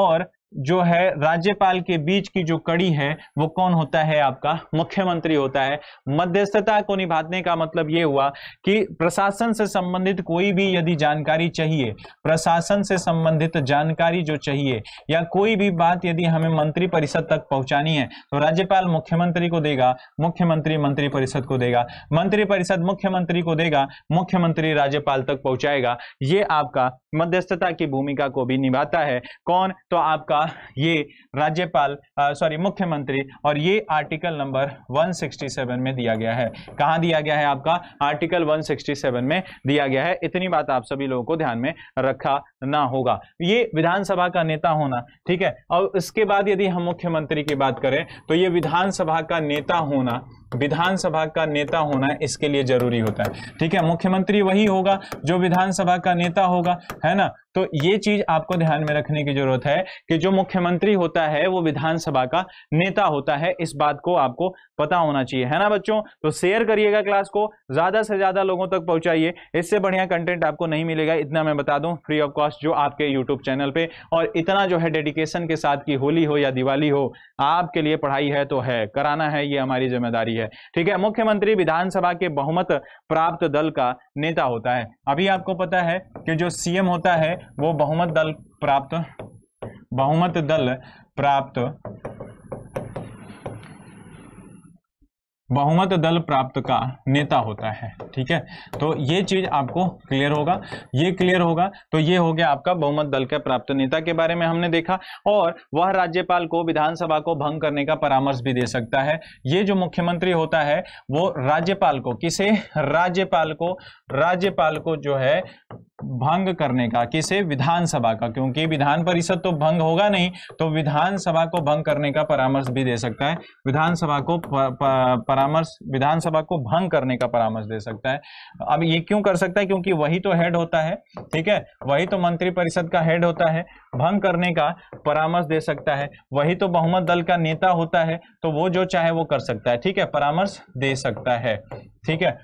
और जो है राज्यपाल के बीच की जो कड़ी है वो कौन होता है आपका मुख्यमंत्री होता है मध्यस्थता को निभाने का मतलब ये हुआ कि प्रशासन से संबंधित कोई भी यदि जानकारी चाहिए प्रशासन से संबंधित जानकारी जो चाहिए या कोई भी बात यदि हमें मंत्री परिषद तक पहुंचानी है तो राज्यपाल मुख्यमंत्री को देगा मुख्यमंत्री मंत्री परिषद को देगा मंत्री परिषद मुख्यमंत्री को देगा मुख्यमंत्री राज्यपाल तक पहुंचाएगा ये आपका मध्यस्थता की भूमिका को भी निभाता है कौन तो आपका का ये राज्यपाल सॉरी मुख्यमंत्री और ये आर्टिकल नंबर 167 में दिया गया है कहाँ दिया गया है आपका आर्टिकल 167 में दिया गया है इतनी बात आप सभी लोगों को ध्यान में रखा ना होगा ये विधानसभा का नेता होना ठीक है और इसके बाद यदि हम मुख्यमंत्री की बात करें तो ये विधानसभा का नेता होना विधानसभा का नेता होना इसके लिए जरूरी होता है ठीक है मुख्यमंत्री वही होगा जो विधानसभा का नेता होगा है ना तो ये चीज आपको ध्यान में रखने की जरूरत है कि जो मुख्यमंत्री होता है वो विधानसभा का नेता होता है इस बात को आपको पता होना चाहिए है ना बच्चों तो शेयर करिएगा क्लास को ज्यादा से ज्यादा लोगों तक पहुंचाइए इससे बढ़िया कंटेंट आपको नहीं मिलेगा इतना मैं बता दूं फ्री ऑफ कॉस्ट जो आपके यूट्यूब चैनल पर और इतना जो है डेडिकेशन के साथ की होली हो या दिवाली हो आपके लिए पढ़ाई है तो है कराना है ये हमारी जिम्मेदारी है ठीक है मुख्यमंत्री विधानसभा के बहुमत प्राप्त दल का नेता होता है अभी आपको पता है कि जो सीएम होता है वो बहुमत दल प्राप्त बहुमत दल प्राप्त बहुमत दल प्राप्त का नेता होता है ठीक है तो ये चीज आपको क्लियर होगा ये क्लियर होगा तो ये हो गया आपका बहुमत दल का प्राप्त नेता के बारे में हमने देखा और वह राज्यपाल को विधानसभा को भंग करने का परामर्श भी दे सकता है ये जो मुख्यमंत्री होता है वो राज्यपाल को किसे राज्यपाल को राज्यपाल को जो है भंग करने का किसे विधानसभा का क्योंकि विधान परिषद तो भंग होगा नहीं तो विधानसभा को भंग करने का परामर्श भी दे सकता है विधानसभा को पर, पर परामर्श विधानसभा को भंग करने का परामर्श दे सकता है अब ये क्यों कर सकता है क्योंकि वही तो हेड होता है ठीक है वही तो मंत्रिपरिषद का हेड होता है भंग करने का परामर्श दे सकता है वही तो बहुमत दल का नेता होता है तो वो जो चाहे वो कर सकता है ठीक है परामर्श दे सकता है ठीक है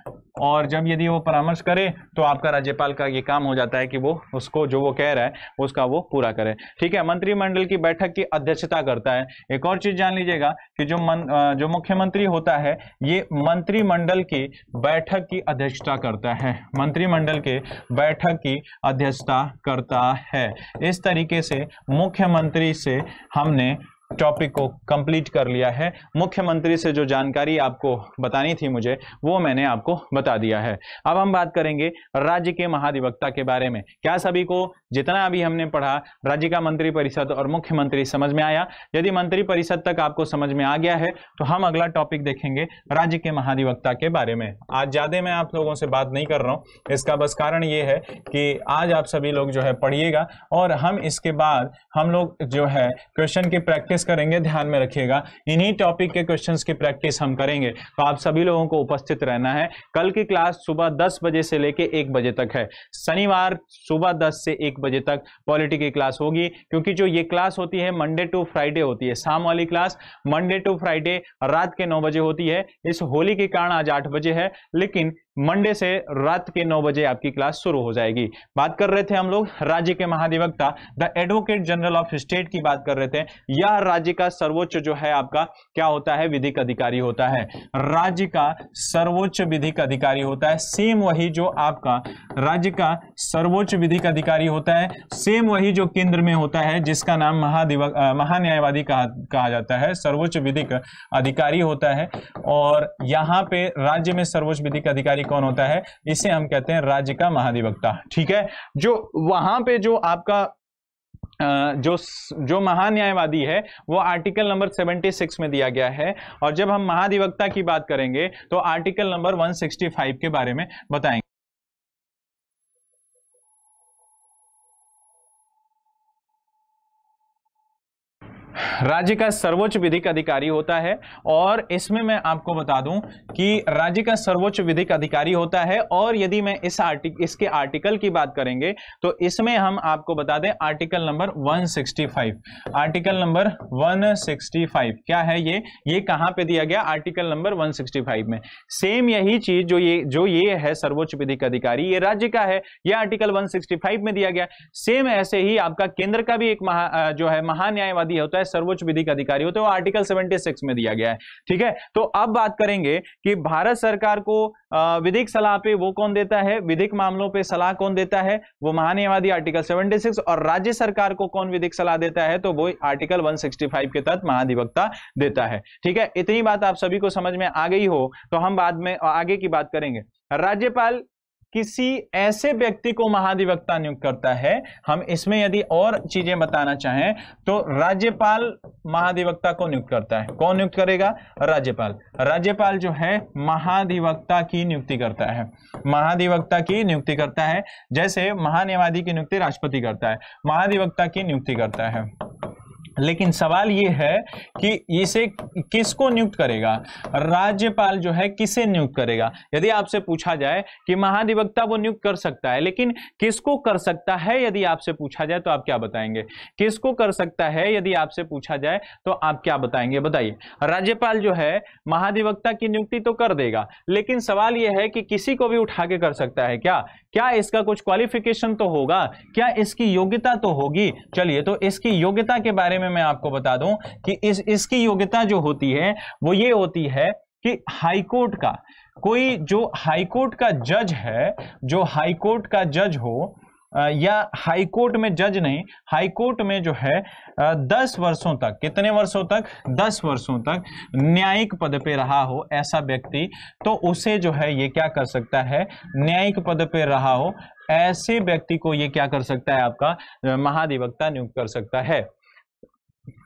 और जब यदि वो परामर्श करे तो आपका राज्यपाल का ये काम हो जाता है कि वो उसको जो वो कह रहा है उसका वो पूरा करे ठीक है मंत्रिमंडल की बैठक की अध्यक्षता करता है एक और चीज जान लीजिएगा कि जो मन, जो मुख्यमंत्री होता है ये मंत्रिमंडल की बैठक की अध्यक्षता करता है मंत्रिमंडल के बैठक की अध्यक्षता करता है इस तरीके से मुख्यमंत्री से हमने टॉपिक को कंप्लीट कर लिया है मुख्यमंत्री से जो जानकारी आपको बतानी थी मुझे वो मैंने आपको बता दिया है अब हम बात करेंगे राज्य के महाधिवक्ता के बारे में क्या सभी को जितना अभी हमने पढ़ा राज्य का मंत्री परिषद और मुख्यमंत्री समझ में आया यदि मंत्री परिषद तक आपको समझ में आ गया है तो हम अगला टॉपिक देखेंगे राज्य के महाधिवक्ता के बारे में आज ज्यादा मैं आप लोगों से बात नहीं कर रहा हूँ इसका बस कारण ये है कि आज आप सभी लोग जो है पढ़िएगा और हम इसके बाद हम लोग जो है क्वेश्चन की प्रैक्टिस करेंगे ध्यान में रखिएगा इन्हीं टॉपिक के क्वेश्चंस की प्रैक्टिस हम करेंगे तो आप सभी लोगों को उपस्थित रहना है कल की क्लास सुबह 10 बजे से लेके 1 बजे तक है शनिवार सुबह 10 से 1 बजे तक पॉलिटी की क्लास होगी क्योंकि जो ये क्लास होती है मंडे टू फ्राइडे होती है शाम वाली क्लास मंडे टू फ्राइडे रात के नौ बजे होती है इस होली के कारण आज आठ बजे है लेकिन मंडे से रात के नौ बजे आपकी क्लास शुरू हो जाएगी बात कर रहे थे हम लोग राज्य के महाधिवक्ता the advocate general of state की बात कर रहे थे यह राज्य का सर्वोच्च जो है आपका क्या होता है विधिक अधिकारी होता है राज्य का सर्वोच्च विधिक अधिकारी होता है सेम वही जो आपका राज्य का सर्वोच्च विधिक अधिकारी होता है सेम वही जो केंद्र में होता है जिसका नाम महाधिवक महान्यायवादी कहा, कहा जाता है सर्वोच्च विधिक अधिकारी होता है और यहाँ पे राज्य में सर्वोच्च विधिक अधिकारी कौन होता है इसे हम कहते हैं राज्य का महाधिवक्ता ठीक है जो वहां पे जो आपका जो जो महान्यायवादी है वो आर्टिकल नंबर 76 में दिया गया है और जब हम महाधिवक्ता की बात करेंगे तो आर्टिकल नंबर 165 के बारे में बताएंगे राज्य का सर्वोच्च विधिक अधिकारी होता है और इसमें मैं आपको बता दूं कि राज्य का सर्वोच्च विधिक अधिकारी होता है और यदि मैं इस आर्टिक इसके आर्टिकल की बात करेंगे तो इसमें हम आपको बता दें आर्टिकल नंबर 165 आर्टिकल नंबर 165 क्या है ये ये कहां पे दिया गया आर्टिकल नंबर 165 में सेम यही चीज जो ये जो ये है सर्वोच्च विधिक अधिकारी ये राज्य का है यह आर्टिकल वन में दिया गया सेम ऐसे ही आपका केंद्र का भी एक महा, जो है महान्यायवादी होता है है सर्वोच्च विधिक अधिकारी होते हैं वो आर्टिकल 76 में दिया गया है ठीक है तो अब बात करेंगे कि भारत सरकार को विधिक सलाह पे वो कौन देता है विधिक मामलों पे सलाह कौन देता है वो महान्यायवादी आर्टिकल 76 और राज्य सरकार को कौन विधिक सलाह देता है तो वो आर्टिकल 165 के तहत महाधिवक्ता देता है ठीक है इतनी बात आप सभी को समझ में आ गई हो तो हम बाद में आगे की बात करेंगे राज्यपाल किसी ऐसे व्यक्ति को महाधिवक्ता नियुक्त करता है हम इसमें यदि और चीजें बताना चाहें तो राज्यपाल महाधिवक्ता को नियुक्त करता है कौन नियुक्त करेगा राज्यपाल राज्यपाल जो है महाधिवक्ता की नियुक्ति करता है महाधिवक्ता की नियुक्ति करता है जैसे महान्यायवादी की नियुक्ति राष्ट्रपति करता है महाधिवक्ता की नियुक्ति करता है लेकिन सवाल ये है कि इसे किसको नियुक्त करेगा राज्यपाल जो है किसे नियुक्त करेगा यदि आपसे पूछा जाए कि महाधिवक्ता वो नियुक्त कर सकता है लेकिन किसको कर सकता है यदि आपसे पूछा जाए तो आप क्या बताएंगे किसको कर सकता है यदि आपसे पूछा जाए तो आप क्या बताएंगे बताइए राज्यपाल जो है महाधिवक्ता की नियुक्ति तो कर देगा लेकिन सवाल यह है कि किसी को भी उठा के कर सकता है क्या क्या इसका कुछ क्वालिफिकेशन तो होगा क्या इसकी योग्यता तो होगी चलिए तो इसकी योग्यता के बारे में मैं आपको बता दूं कि इस इसकी योग्यता जो होती है वो ये होती है कि हाईकोर्ट का कोई जो हाईकोर्ट का जज है जो हाईकोर्ट का जज हो या हाई कोर्ट में जज नहीं हाई कोर्ट में जो है दस वर्षों तक कितने वर्षों तक दस वर्षों तक न्यायिक पद पे रहा हो ऐसा व्यक्ति तो उसे जो है ये क्या कर सकता है न्यायिक पद पे रहा हो ऐसे व्यक्ति को ये क्या कर सकता है आपका महाधिवक्ता नियुक्त कर सकता है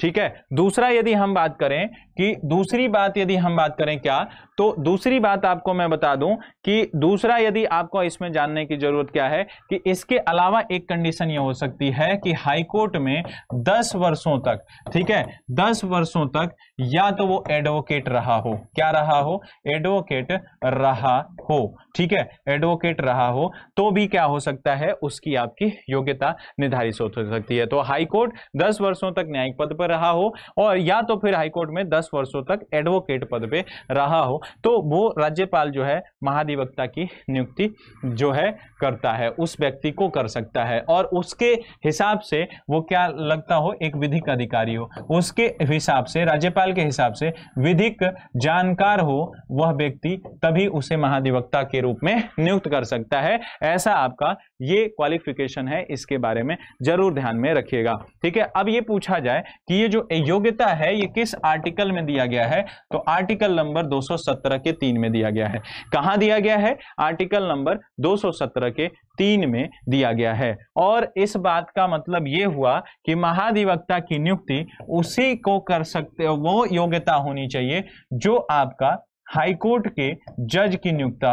ठीक है दूसरा यदि हम बात करें कि दूसरी बात यदि हम बात करें क्या तो दूसरी बात आपको मैं बता दूं कि दूसरा यदि आपको इसमें जानने की जरूरत क्या है कि इसके अलावा एक कंडीशन यह हो सकती है कि हाईकोर्ट में 10 वर्षों तक ठीक है 10 वर्षों तक या तो वो एडवोकेट रहा हो क्या रहा हो एडवोकेट रहा हो ठीक है एडवोकेट रहा हो तो भी क्या हो सकता है उसकी आपकी योग्यता निर्धारित हो सकती है तो हाईकोर्ट दस वर्षों तक न्यायिक पद पर रहा हो और या तो फिर हाईकोर्ट में दस वर्षों तक एडवोकेट पद पर रहा हो तो वो राज्यपाल जो है महाधिवक्ता की नियुक्ति जो है करता है उस व्यक्ति को कर सकता है और उसके हिसाब से वो क्या लगता हो एक विधिक अधिकारी हो उसके हिसाब से राज्यपाल के हिसाब से विधिक जानकार हो वह व्यक्ति तभी उसे महाधिवक्ता के रूप में नियुक्त कर सकता है ऐसा आपका ये क्वालिफिकेशन है इसके बारे में जरूर ध्यान में रखिएगा ठीक है अब ये पूछा जाए कि ये जो योग्यता है ये किस आर्टिकल में दिया गया है तो आर्टिकल नंबर 217 के तीन में दिया गया है कहा दिया गया है आर्टिकल नंबर 217 के तीन में दिया गया है और इस बात का मतलब ये हुआ कि महाधिवक्ता की नियुक्ति उसी को कर सकते वो योग्यता होनी चाहिए जो आपका हाईकोर्ट के जज की नियुक्ता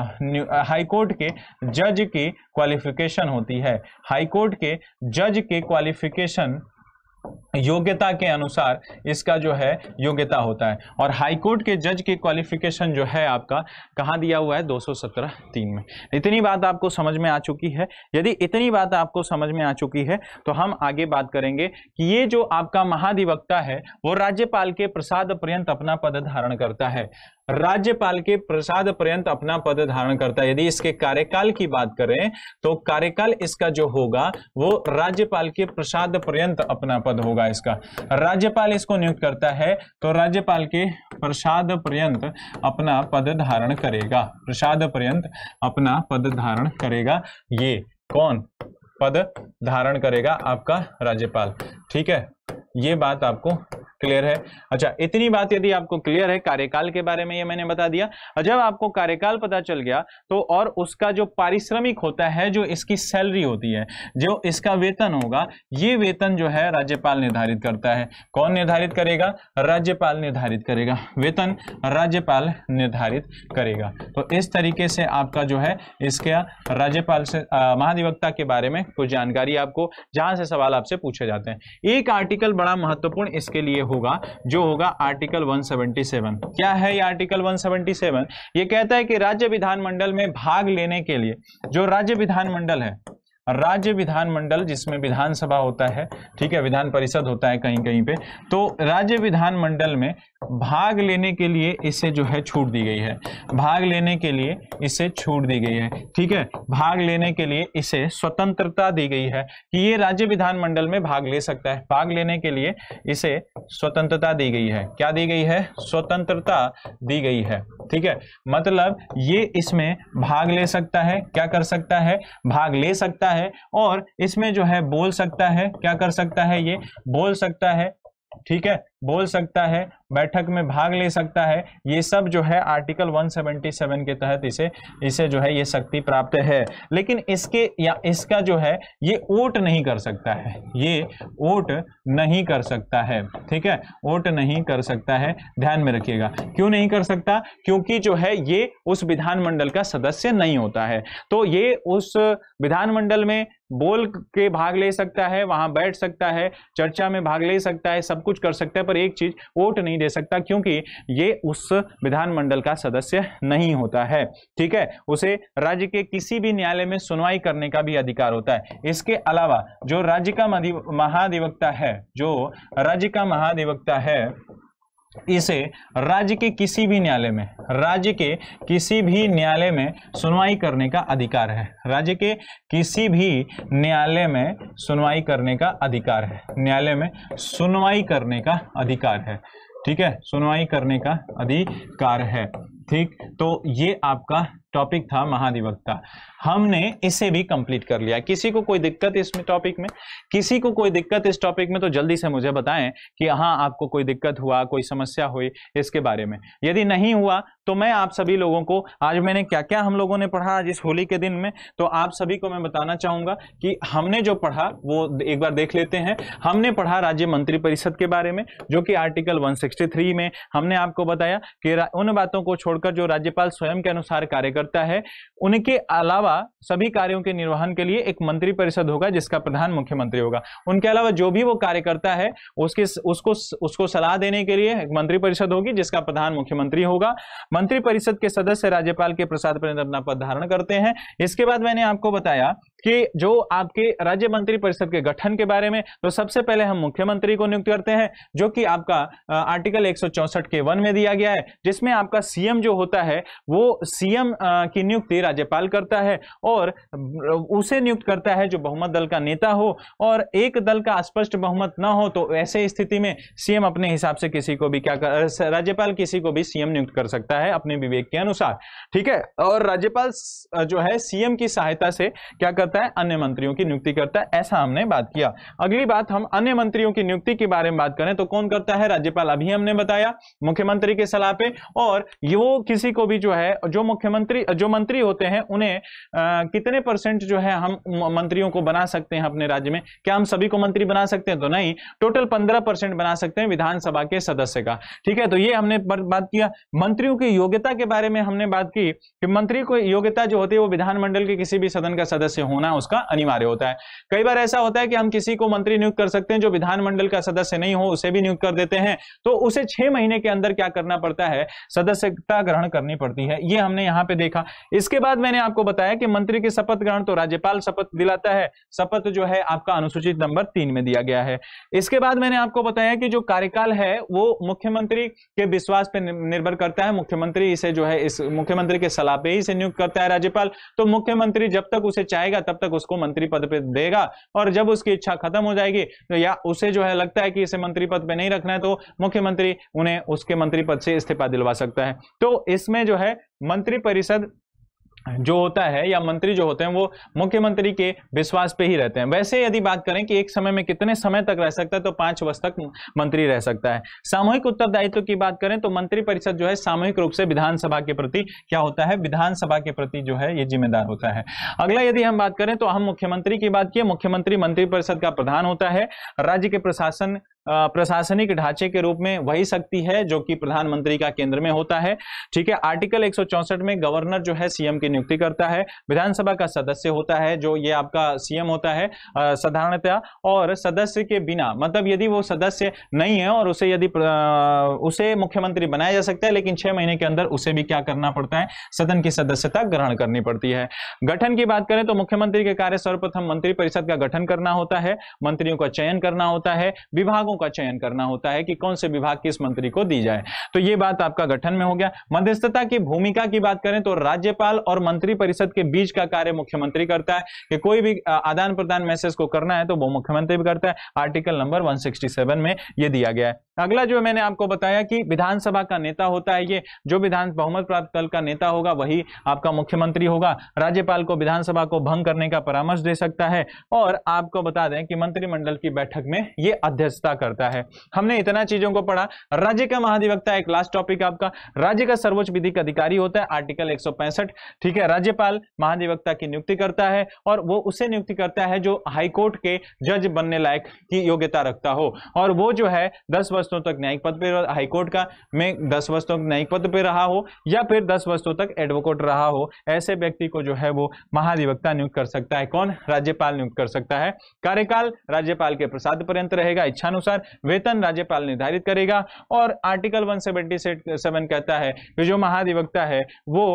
हाईकोर्ट के जज की क्वालिफिकेशन होती है हाईकोर्ट के जज के क्वालिफिकेशन योग्यता के अनुसार इसका जो है योग्यता होता है और हाईकोर्ट के जज के क्वालिफिकेशन जो है आपका कहाँ दिया हुआ है 217 तीन में इतनी बात आपको समझ में आ चुकी है यदि इतनी बात आपको समझ में आ चुकी है तो हम आगे बात करेंगे कि ये जो आपका महाधिवक्ता है वो राज्यपाल के प्रसाद पर्यंत अपना पद धारण करता है राज्यपाल के प्रसाद पर्यंत अपना पद धारण करता है यदि इसके कार्यकाल की बात करें तो कार्यकाल इसका जो होगा वो राज्यपाल के प्रसाद पर्यंत अपना पद होगा इसका राज्यपाल इसको नियुक्त करता है तो राज्यपाल के प्रसाद पर्यंत अपना पद धारण करेगा प्रसाद पर्यंत अपना पद धारण करेगा ये कौन पद धारण करेगा आपका राज्यपाल ठीक है ये बात आपको क्लियर है अच्छा इतनी बात यदि आपको क्लियर है कार्यकाल के बारे में ये मैंने बता दिया जब आपको कार्यकाल पता चल गया तो और उसका जो पारिश्रमिक होता है जो इसकी सैलरी होती है जो इसका वेतन होगा ये वेतन जो है राज्यपाल निर्धारित करता है कौन निर्धारित करेगा राज्यपाल निर्धारित करेगा वेतन राज्यपाल निर्धारित करेगा तो इस तरीके से आपका जो है इसके राज्यपाल से महाधिवक्ता के बारे में कुछ जानकारी आपको जहां से सवाल आपसे पूछे जाते हैं एक आर्टिकल आर्टिकल बड़ा महत्वपूर्ण इसके लिए होगा जो होगा आर्टिकल 177 क्या है ये आर्टिकल 177 ये कहता है कि राज्य विधानमंडल में भाग लेने के लिए जो राज्य विधानमंडल है राज्य विधानमंडल जिसमें विधानसभा होता है ठीक है विधान परिषद होता है कहीं कहीं पे तो राज्य विधानमंडल में भाग लेने के लिए इसे जो है छूट दी गई है भाग लेने के लिए इसे छूट दी गई है ठीक है भाग लेने के लिए इसे स्वतंत्रता दी गई है कि ये राज्य विधानमंडल में भाग ले सकता है भाग लेने के लिए इसे स्वतंत्रता दी गई है क्या दी गई है स्वतंत्रता दी गई है ठीक है मतलब ये इसमें भाग ले सकता है क्या कर सकता है भाग ले सकता है है और इसमें जो है बोल सकता है क्या कर सकता है ये बोल सकता है ठीक है बोल सकता है बैठक में भाग ले सकता है ये सब जो है आर्टिकल 177 के तहत इसे इसे जो है ये शक्ति प्राप्त है लेकिन इसके या इसका जो है ये वोट नहीं कर सकता है ये वोट नहीं कर सकता है ठीक है वोट नहीं कर सकता है ध्यान में रखिएगा क्यों नहीं कर सकता क्योंकि जो है ये उस विधानमंडल का सदस्य नहीं होता है तो ये उस विधानमंडल में बोल के भाग ले सकता है वहां बैठ सकता है चर्चा में भाग ले सकता है सब कुछ कर सकता है पर पर एक चीज वोट नहीं दे सकता क्योंकि ये उस विधानमंडल का सदस्य नहीं होता है ठीक है उसे राज्य के किसी भी न्यायालय में सुनवाई करने का भी अधिकार होता है इसके अलावा जो राज्य का महाधिवक्ता है जो राज्य का महाधिवक्ता है इसे राज्य के किसी भी न्यायालय में राज्य के किसी भी न्यायालय में सुनवाई करने का अधिकार है राज्य के किसी भी न्यायालय में सुनवाई करने का अधिकार है न्यायालय में सुनवाई करने का अधिकार है ठीक है सुनवाई करने का अधिकार है ठीक तो ये आपका टॉपिक था महाधिवक्ता हमने इसे भी कंप्लीट कर लिया किसी को कोई दिक्कत इसमें टॉपिक में किसी को कोई दिक्कत इस टॉपिक में तो जल्दी से मुझे बताएं कि हाँ आपको कोई दिक्कत हुआ कोई समस्या हुई इसके बारे में यदि नहीं हुआ तो मैं आप सभी लोगों को आज मैंने क्या क्या हम लोगों ने पढ़ा आज इस होली के दिन में तो आप सभी को मैं बताना चाहूंगा कि हमने जो पढ़ा वो एक बार देख लेते हैं हमने पढ़ा राज्य मंत्री परिषद के बारे में जो कि आर्टिकल 163 में हमने आपको बताया कि उन बातों को छोड़कर जो राज्यपाल स्वयं के अनुसार कार्य कर लगता है उनके अलावा सभी कार्यों के निर्वहन के लिए एक मंत्रिपरिषद होगा जिसका प्रधान मुख्यमंत्री होगा उनके अलावा जो भी वो कार्य करता है उसके उसको उसको सलाह देने के लिए एक मंत्रिपरिषद होगी जिसका प्रधान मुख्यमंत्री होगा मंत्रिपरिषद के सदस्य राज्यपाल के प्रसाद पर अपना पद धारण करते हैं इसके बाद मैंने आपको बताया कि जो आपके राज्य मंत्री परिषद के गठन के बारे में तो सबसे पहले हम मुख्यमंत्री को नियुक्त करते हैं जो कि आपका आर्टिकल एक के वन में दिया गया है जिसमें आपका सीएम जो होता है वो सीएम की नियुक्ति राज्यपाल करता है और उसे नियुक्त करता है जो बहुमत दल का नेता हो और एक दल का स्पष्ट बहुमत न हो तो ऐसे स्थिति में सीएम अपने हिसाब से किसी को भी क्या कर राज्यपाल किसी को भी सीएम नियुक्त कर सकता है अपने विवेक के अनुसार ठीक है और राज्यपाल जो है सीएम की सहायता से क्या करता है अन्य मंत्रियों की नियुक्ति करता है ऐसा हमने बात किया अगली बात हम अन्य मंत्रियों की नियुक्ति के बारे में बात करें तो कौन करता है राज्यपाल अभी हमने बताया मुख्यमंत्री के सलाह पे और वो किसी को भी जो है जो मुख्यमंत्री जो मंत्री होते हैं उन्हें आ, कितने परसेंट जो है हम मंत्रियों को बना सकते हैं अपने राज्य में क्या हम सभी को मंत्री बना सकते हैं तो नहीं टोटल पंद्रह परसेंट बना सकते हैं विधानसभा के सदस्य का ठीक है तो ये हमने बात किया मंत्रियों की योग्यता के बारे में हमने बात की कि मंत्री को योग्यता जो होती है वो विधानमंडल के किसी भी सदन का सदस्य होना उसका अनिवार्य होता है कई बार ऐसा होता है कि हम किसी को मंत्री नियुक्त कर सकते हैं जो विधानमंडल का सदस्य नहीं हो उसे भी नियुक्त कर देते हैं तो उसे छह महीने के अंदर क्या करना पड़ता है सदस्यता ग्रहण करनी पड़ती है ये हमने यहां पर देखा इसके बाद मैंने आपको बताया कि मंत्री की शपथ ग्रहण तो राज्यपाल शपथ दिलाता है शपथ जो है आपका अनुसूचित नंबर तीन में दिया गया है इसके बाद मैंने आपको बताया कि जो कार्यकाल है वो मुख्यमंत्री के विश्वास पर निर्भर करता है मुख्यमंत्री इसे जो है इस मुख्यमंत्री के सलाह पे ही से नियुक्त करता है राज्यपाल तो मुख्यमंत्री जब तक उसे चाहेगा तब तक उसको मंत्री पद पर देगा और जब उसकी इच्छा खत्म हो जाएगी तो या उसे जो है लगता है कि इसे मंत्री पद पर नहीं रखना है तो मुख्यमंत्री उन्हें उसके मंत्री पद से इस्तीफा दिलवा सकता है तो इसमें जो है मंत्रिपरिषद जो होता है या मंत्री जो होते हैं वो मुख्यमंत्री के विश्वास पे ही रहते हैं वैसे यदि बात करें कि एक समय में कितने समय तक रह सकता है तो पांच वर्ष तक मंत्री रह सकता है सामूहिक उत्तरदायित्व की बात करें तो मंत्रिपरिषद जो है सामूहिक रूप से विधानसभा के प्रति क्या होता है विधानसभा के प्रति जो है ये जिम्मेदार होता है अगला यदि हम बात करें तो हम मुख्यमंत्री की बात की मुख्यमंत्री मंत्रिपरिषद का प्रधान होता है राज्य के प्रशासन प्रशासनिक ढांचे के रूप में वही शक्ति है जो कि प्रधानमंत्री का केंद्र में होता है ठीक है आर्टिकल 164 में गवर्नर जो है सीएम की नियुक्ति करता है विधानसभा का सदस्य होता है जो ये आपका सीएम होता है साधारणतया और सदस्य के बिना मतलब यदि वो सदस्य नहीं है और उसे यदि उसे मुख्यमंत्री बनाया जा सकता है लेकिन छह महीने के अंदर उसे भी क्या करना पड़ता है सदन की सदस्यता ग्रहण करनी पड़ती है गठन की बात करें तो मुख्यमंत्री के कार्य सर्वप्रथम मंत्रिपरिषद का गठन करना होता है मंत्रियों का चयन करना होता है विभागों विभागों का चयन करना होता है कि कौन से विभाग किस मंत्री को दी जाए तो ये बात आपका गठन में हो गया मध्यस्थता की भूमिका की बात करें तो राज्यपाल और मंत्रिपरिषद के बीच का कार्य मुख्यमंत्री करता है कि कोई भी आदान प्रदान मैसेज को करना है तो वो मुख्यमंत्री भी करता है आर्टिकल नंबर वन में यह दिया गया है अगला जो मैंने आपको बताया कि विधानसभा का नेता होता है ये जो विधान बहुमत प्राप्त दल का नेता होगा वही आपका मुख्यमंत्री होगा राज्यपाल को विधानसभा को भंग करने का परामर्श दे सकता है और आपको बता दें कि मंत्रिमंडल की बैठक में ये अध्यक्षता करता है हमने इतना चीजों को पढ़ा राज्य का महाधिवक्ता एक लास्ट टॉपिक आपका राज्य का सर्वोच्च विधिक अधिकारी होता है आर्टिकल एक ठीक है राज्यपाल महाधिवक्ता की नियुक्ति करता है और वो उसे नियुक्ति करता है जो हाईकोर्ट के जज बनने लायक की योग्यता रखता हो और वो जो है दस वर्षों तक न्यायिक पद पर हाईकोर्ट का में दस वर्षों तक न्यायिक पद पर रहा हो या फिर दस वर्षों तक एडवोकेट रहा हो ऐसे व्यक्ति को जो है वो महाधिवक्ता नियुक्त कर सकता है कौन राज्यपाल नियुक्त कर सकता है कार्यकाल राज्यपाल के प्रसाद पर्यंत रहेगा इच्छानुसार अनुसार वेतन राज्यपाल निर्धारित करेगा और आर्टिकल 177 कहता है कि जो महाधिवक्ता है वो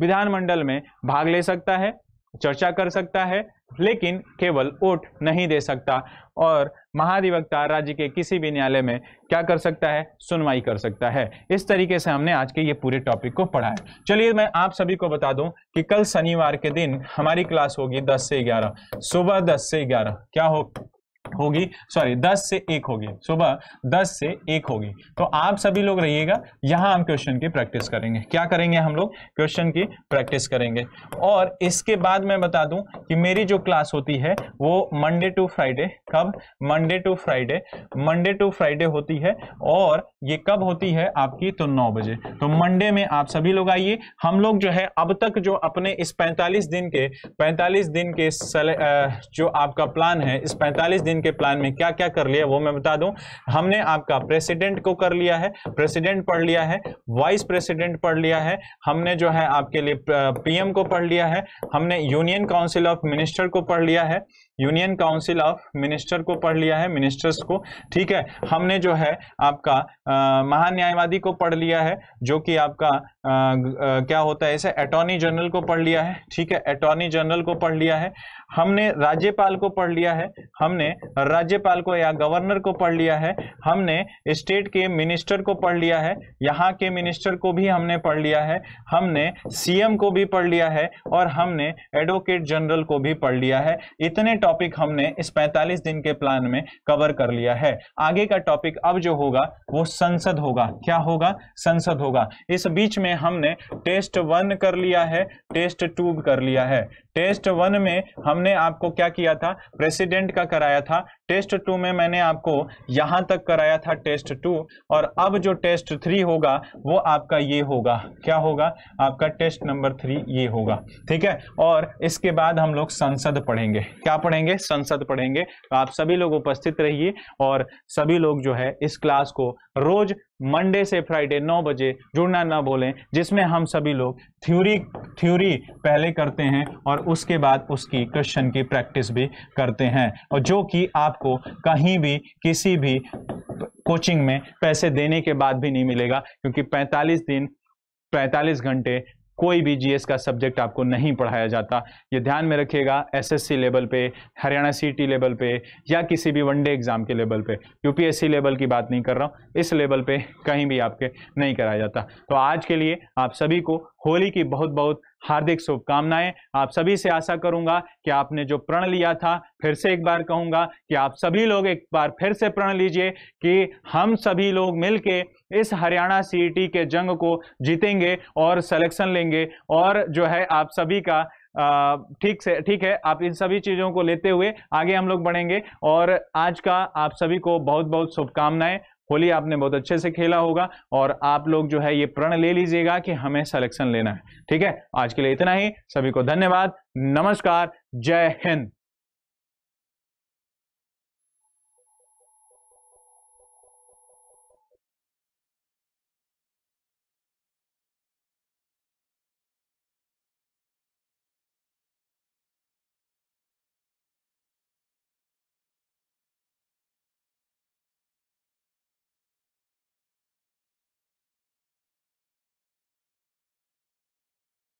विधानमंडल में भाग ले सकता है चर्चा कर सकता है लेकिन केवल वोट नहीं दे सकता और महाधिवक्ता राज्य के किसी भी न्यायालय में क्या कर सकता है सुनवाई कर सकता है इस तरीके से हमने आज के ये पूरे टॉपिक को पढ़ा है चलिए मैं आप सभी को बता दूं कि कल शनिवार के दिन हमारी क्लास होगी 10 से 11 सुबह 10 से 11 क्या हो होगी सॉरी दस से एक होगी सुबह दस से एक होगी तो आप सभी लोग रहिएगा यहां हम क्वेश्चन की प्रैक्टिस करेंगे क्या करेंगे हम लोग क्वेश्चन की प्रैक्टिस करेंगे और इसके बाद मैं बता दूं कि मेरी जो क्लास होती है वो मंडे टू फ्राइडे कब Monday to Friday Monday to Friday होती है और ये कब होती है आपकी तो नौ बजे तो मंडे में आप सभी लोग आइए हम लोग जो है अब तक जो अपने इस पैंतालीस दिन के पैंतालीस दिन के जो आपका प्लान है इस पैंतालीस दिन कमीशन के प्लान में क्या क्या कर लिया वो मैं बता दूं हमने आपका प्रेसिडेंट को कर लिया है प्रेसिडेंट पढ़ लिया है वाइस प्रेसिडेंट पढ़ लिया है हमने जो है आपके लिए पीएम को पढ़ लिया है हमने यूनियन काउंसिल ऑफ मिनिस्टर को पढ़ लिया है यूनियन काउंसिल ऑफ मिनिस्टर को पढ़ लिया है मिनिस्टर्स को ठीक है हमने जो है आपका महान्यायवादी को पढ़ लिया है जो कि आपका आ, क्या होता है इसे अटॉर्नी जनरल को पढ़ लिया है ठीक है अटॉर्नी जनरल को पढ़ लिया है हमने राज्यपाल को पढ़ लिया है हमने राज्यपाल को या गवर्नर को पढ़ लिया है हमने स्टेट के मिनिस्टर को पढ़ लिया है यहाँ के मिनिस्टर को भी हमने पढ़ लिया है हमने सीएम को भी पढ़ लिया है और हमने एडवोकेट जनरल को भी पढ़ लिया है इतने टॉपिक हमने इस 45 दिन के प्लान में कवर कर लिया है आगे का टॉपिक अब जो होगा वो संसद होगा क्या होगा संसद होगा इस बीच में में हमने टेस्ट वन कर लिया है टेस्ट टू कर लिया है टेस्ट वन में हमने आपको क्या किया था प्रेसिडेंट का कराया था टेस्ट टू में मैंने आपको यहां तक कराया था टेस्ट टू और अब जो टेस्ट थ्री होगा वो आपका ये होगा क्या होगा आपका टेस्ट नंबर थ्री ये होगा ठीक है और इसके बाद हम लोग संसद पढ़ेंगे क्या पढ़ेंगे संसद पढ़ेंगे तो आप सभी लोग उपस्थित रहिए और सभी लोग जो है इस क्लास को रोज मंडे से फ्राइडे नौ बजे जुड़ना ना बोलें जिसमें हम सभी लोग थ्योरी थ्योरी पहले करते हैं और उसके बाद उसकी क्वेश्चन की प्रैक्टिस भी करते हैं और जो कि आपको कहीं भी किसी भी कोचिंग में पैसे देने के बाद भी नहीं मिलेगा क्योंकि 45 दिन 45 घंटे कोई भी जीएस का सब्जेक्ट आपको नहीं पढ़ाया जाता ये ध्यान में रखिएगा एसएससी लेवल पे हरियाणा सिटी लेवल पे या किसी भी वनडे एग्जाम के लेवल पे यूपीएससी लेवल की बात नहीं कर रहा हूँ इस लेवल पे कहीं भी आपके नहीं कराया जाता तो आज के लिए आप सभी को होली की बहुत बहुत हार्दिक शुभकामनाएं आप सभी से आशा करूंगा कि आपने जो प्रण लिया था फिर से एक बार कहूंगा कि आप सभी लोग एक बार फिर से प्रण लीजिए कि हम सभी लोग मिलके इस हरियाणा सी e के जंग को जीतेंगे और सिलेक्शन लेंगे और जो है आप सभी का ठीक से ठीक है आप इन सभी चीज़ों को लेते हुए आगे हम लोग बढ़ेंगे और आज का आप सभी को बहुत बहुत शुभकामनाएं होली आपने बहुत अच्छे से खेला होगा और आप लोग जो है ये प्रण ले लीजिएगा कि हमें सिलेक्शन लेना है ठीक है आज के लिए इतना ही सभी को धन्यवाद नमस्कार जय हिंद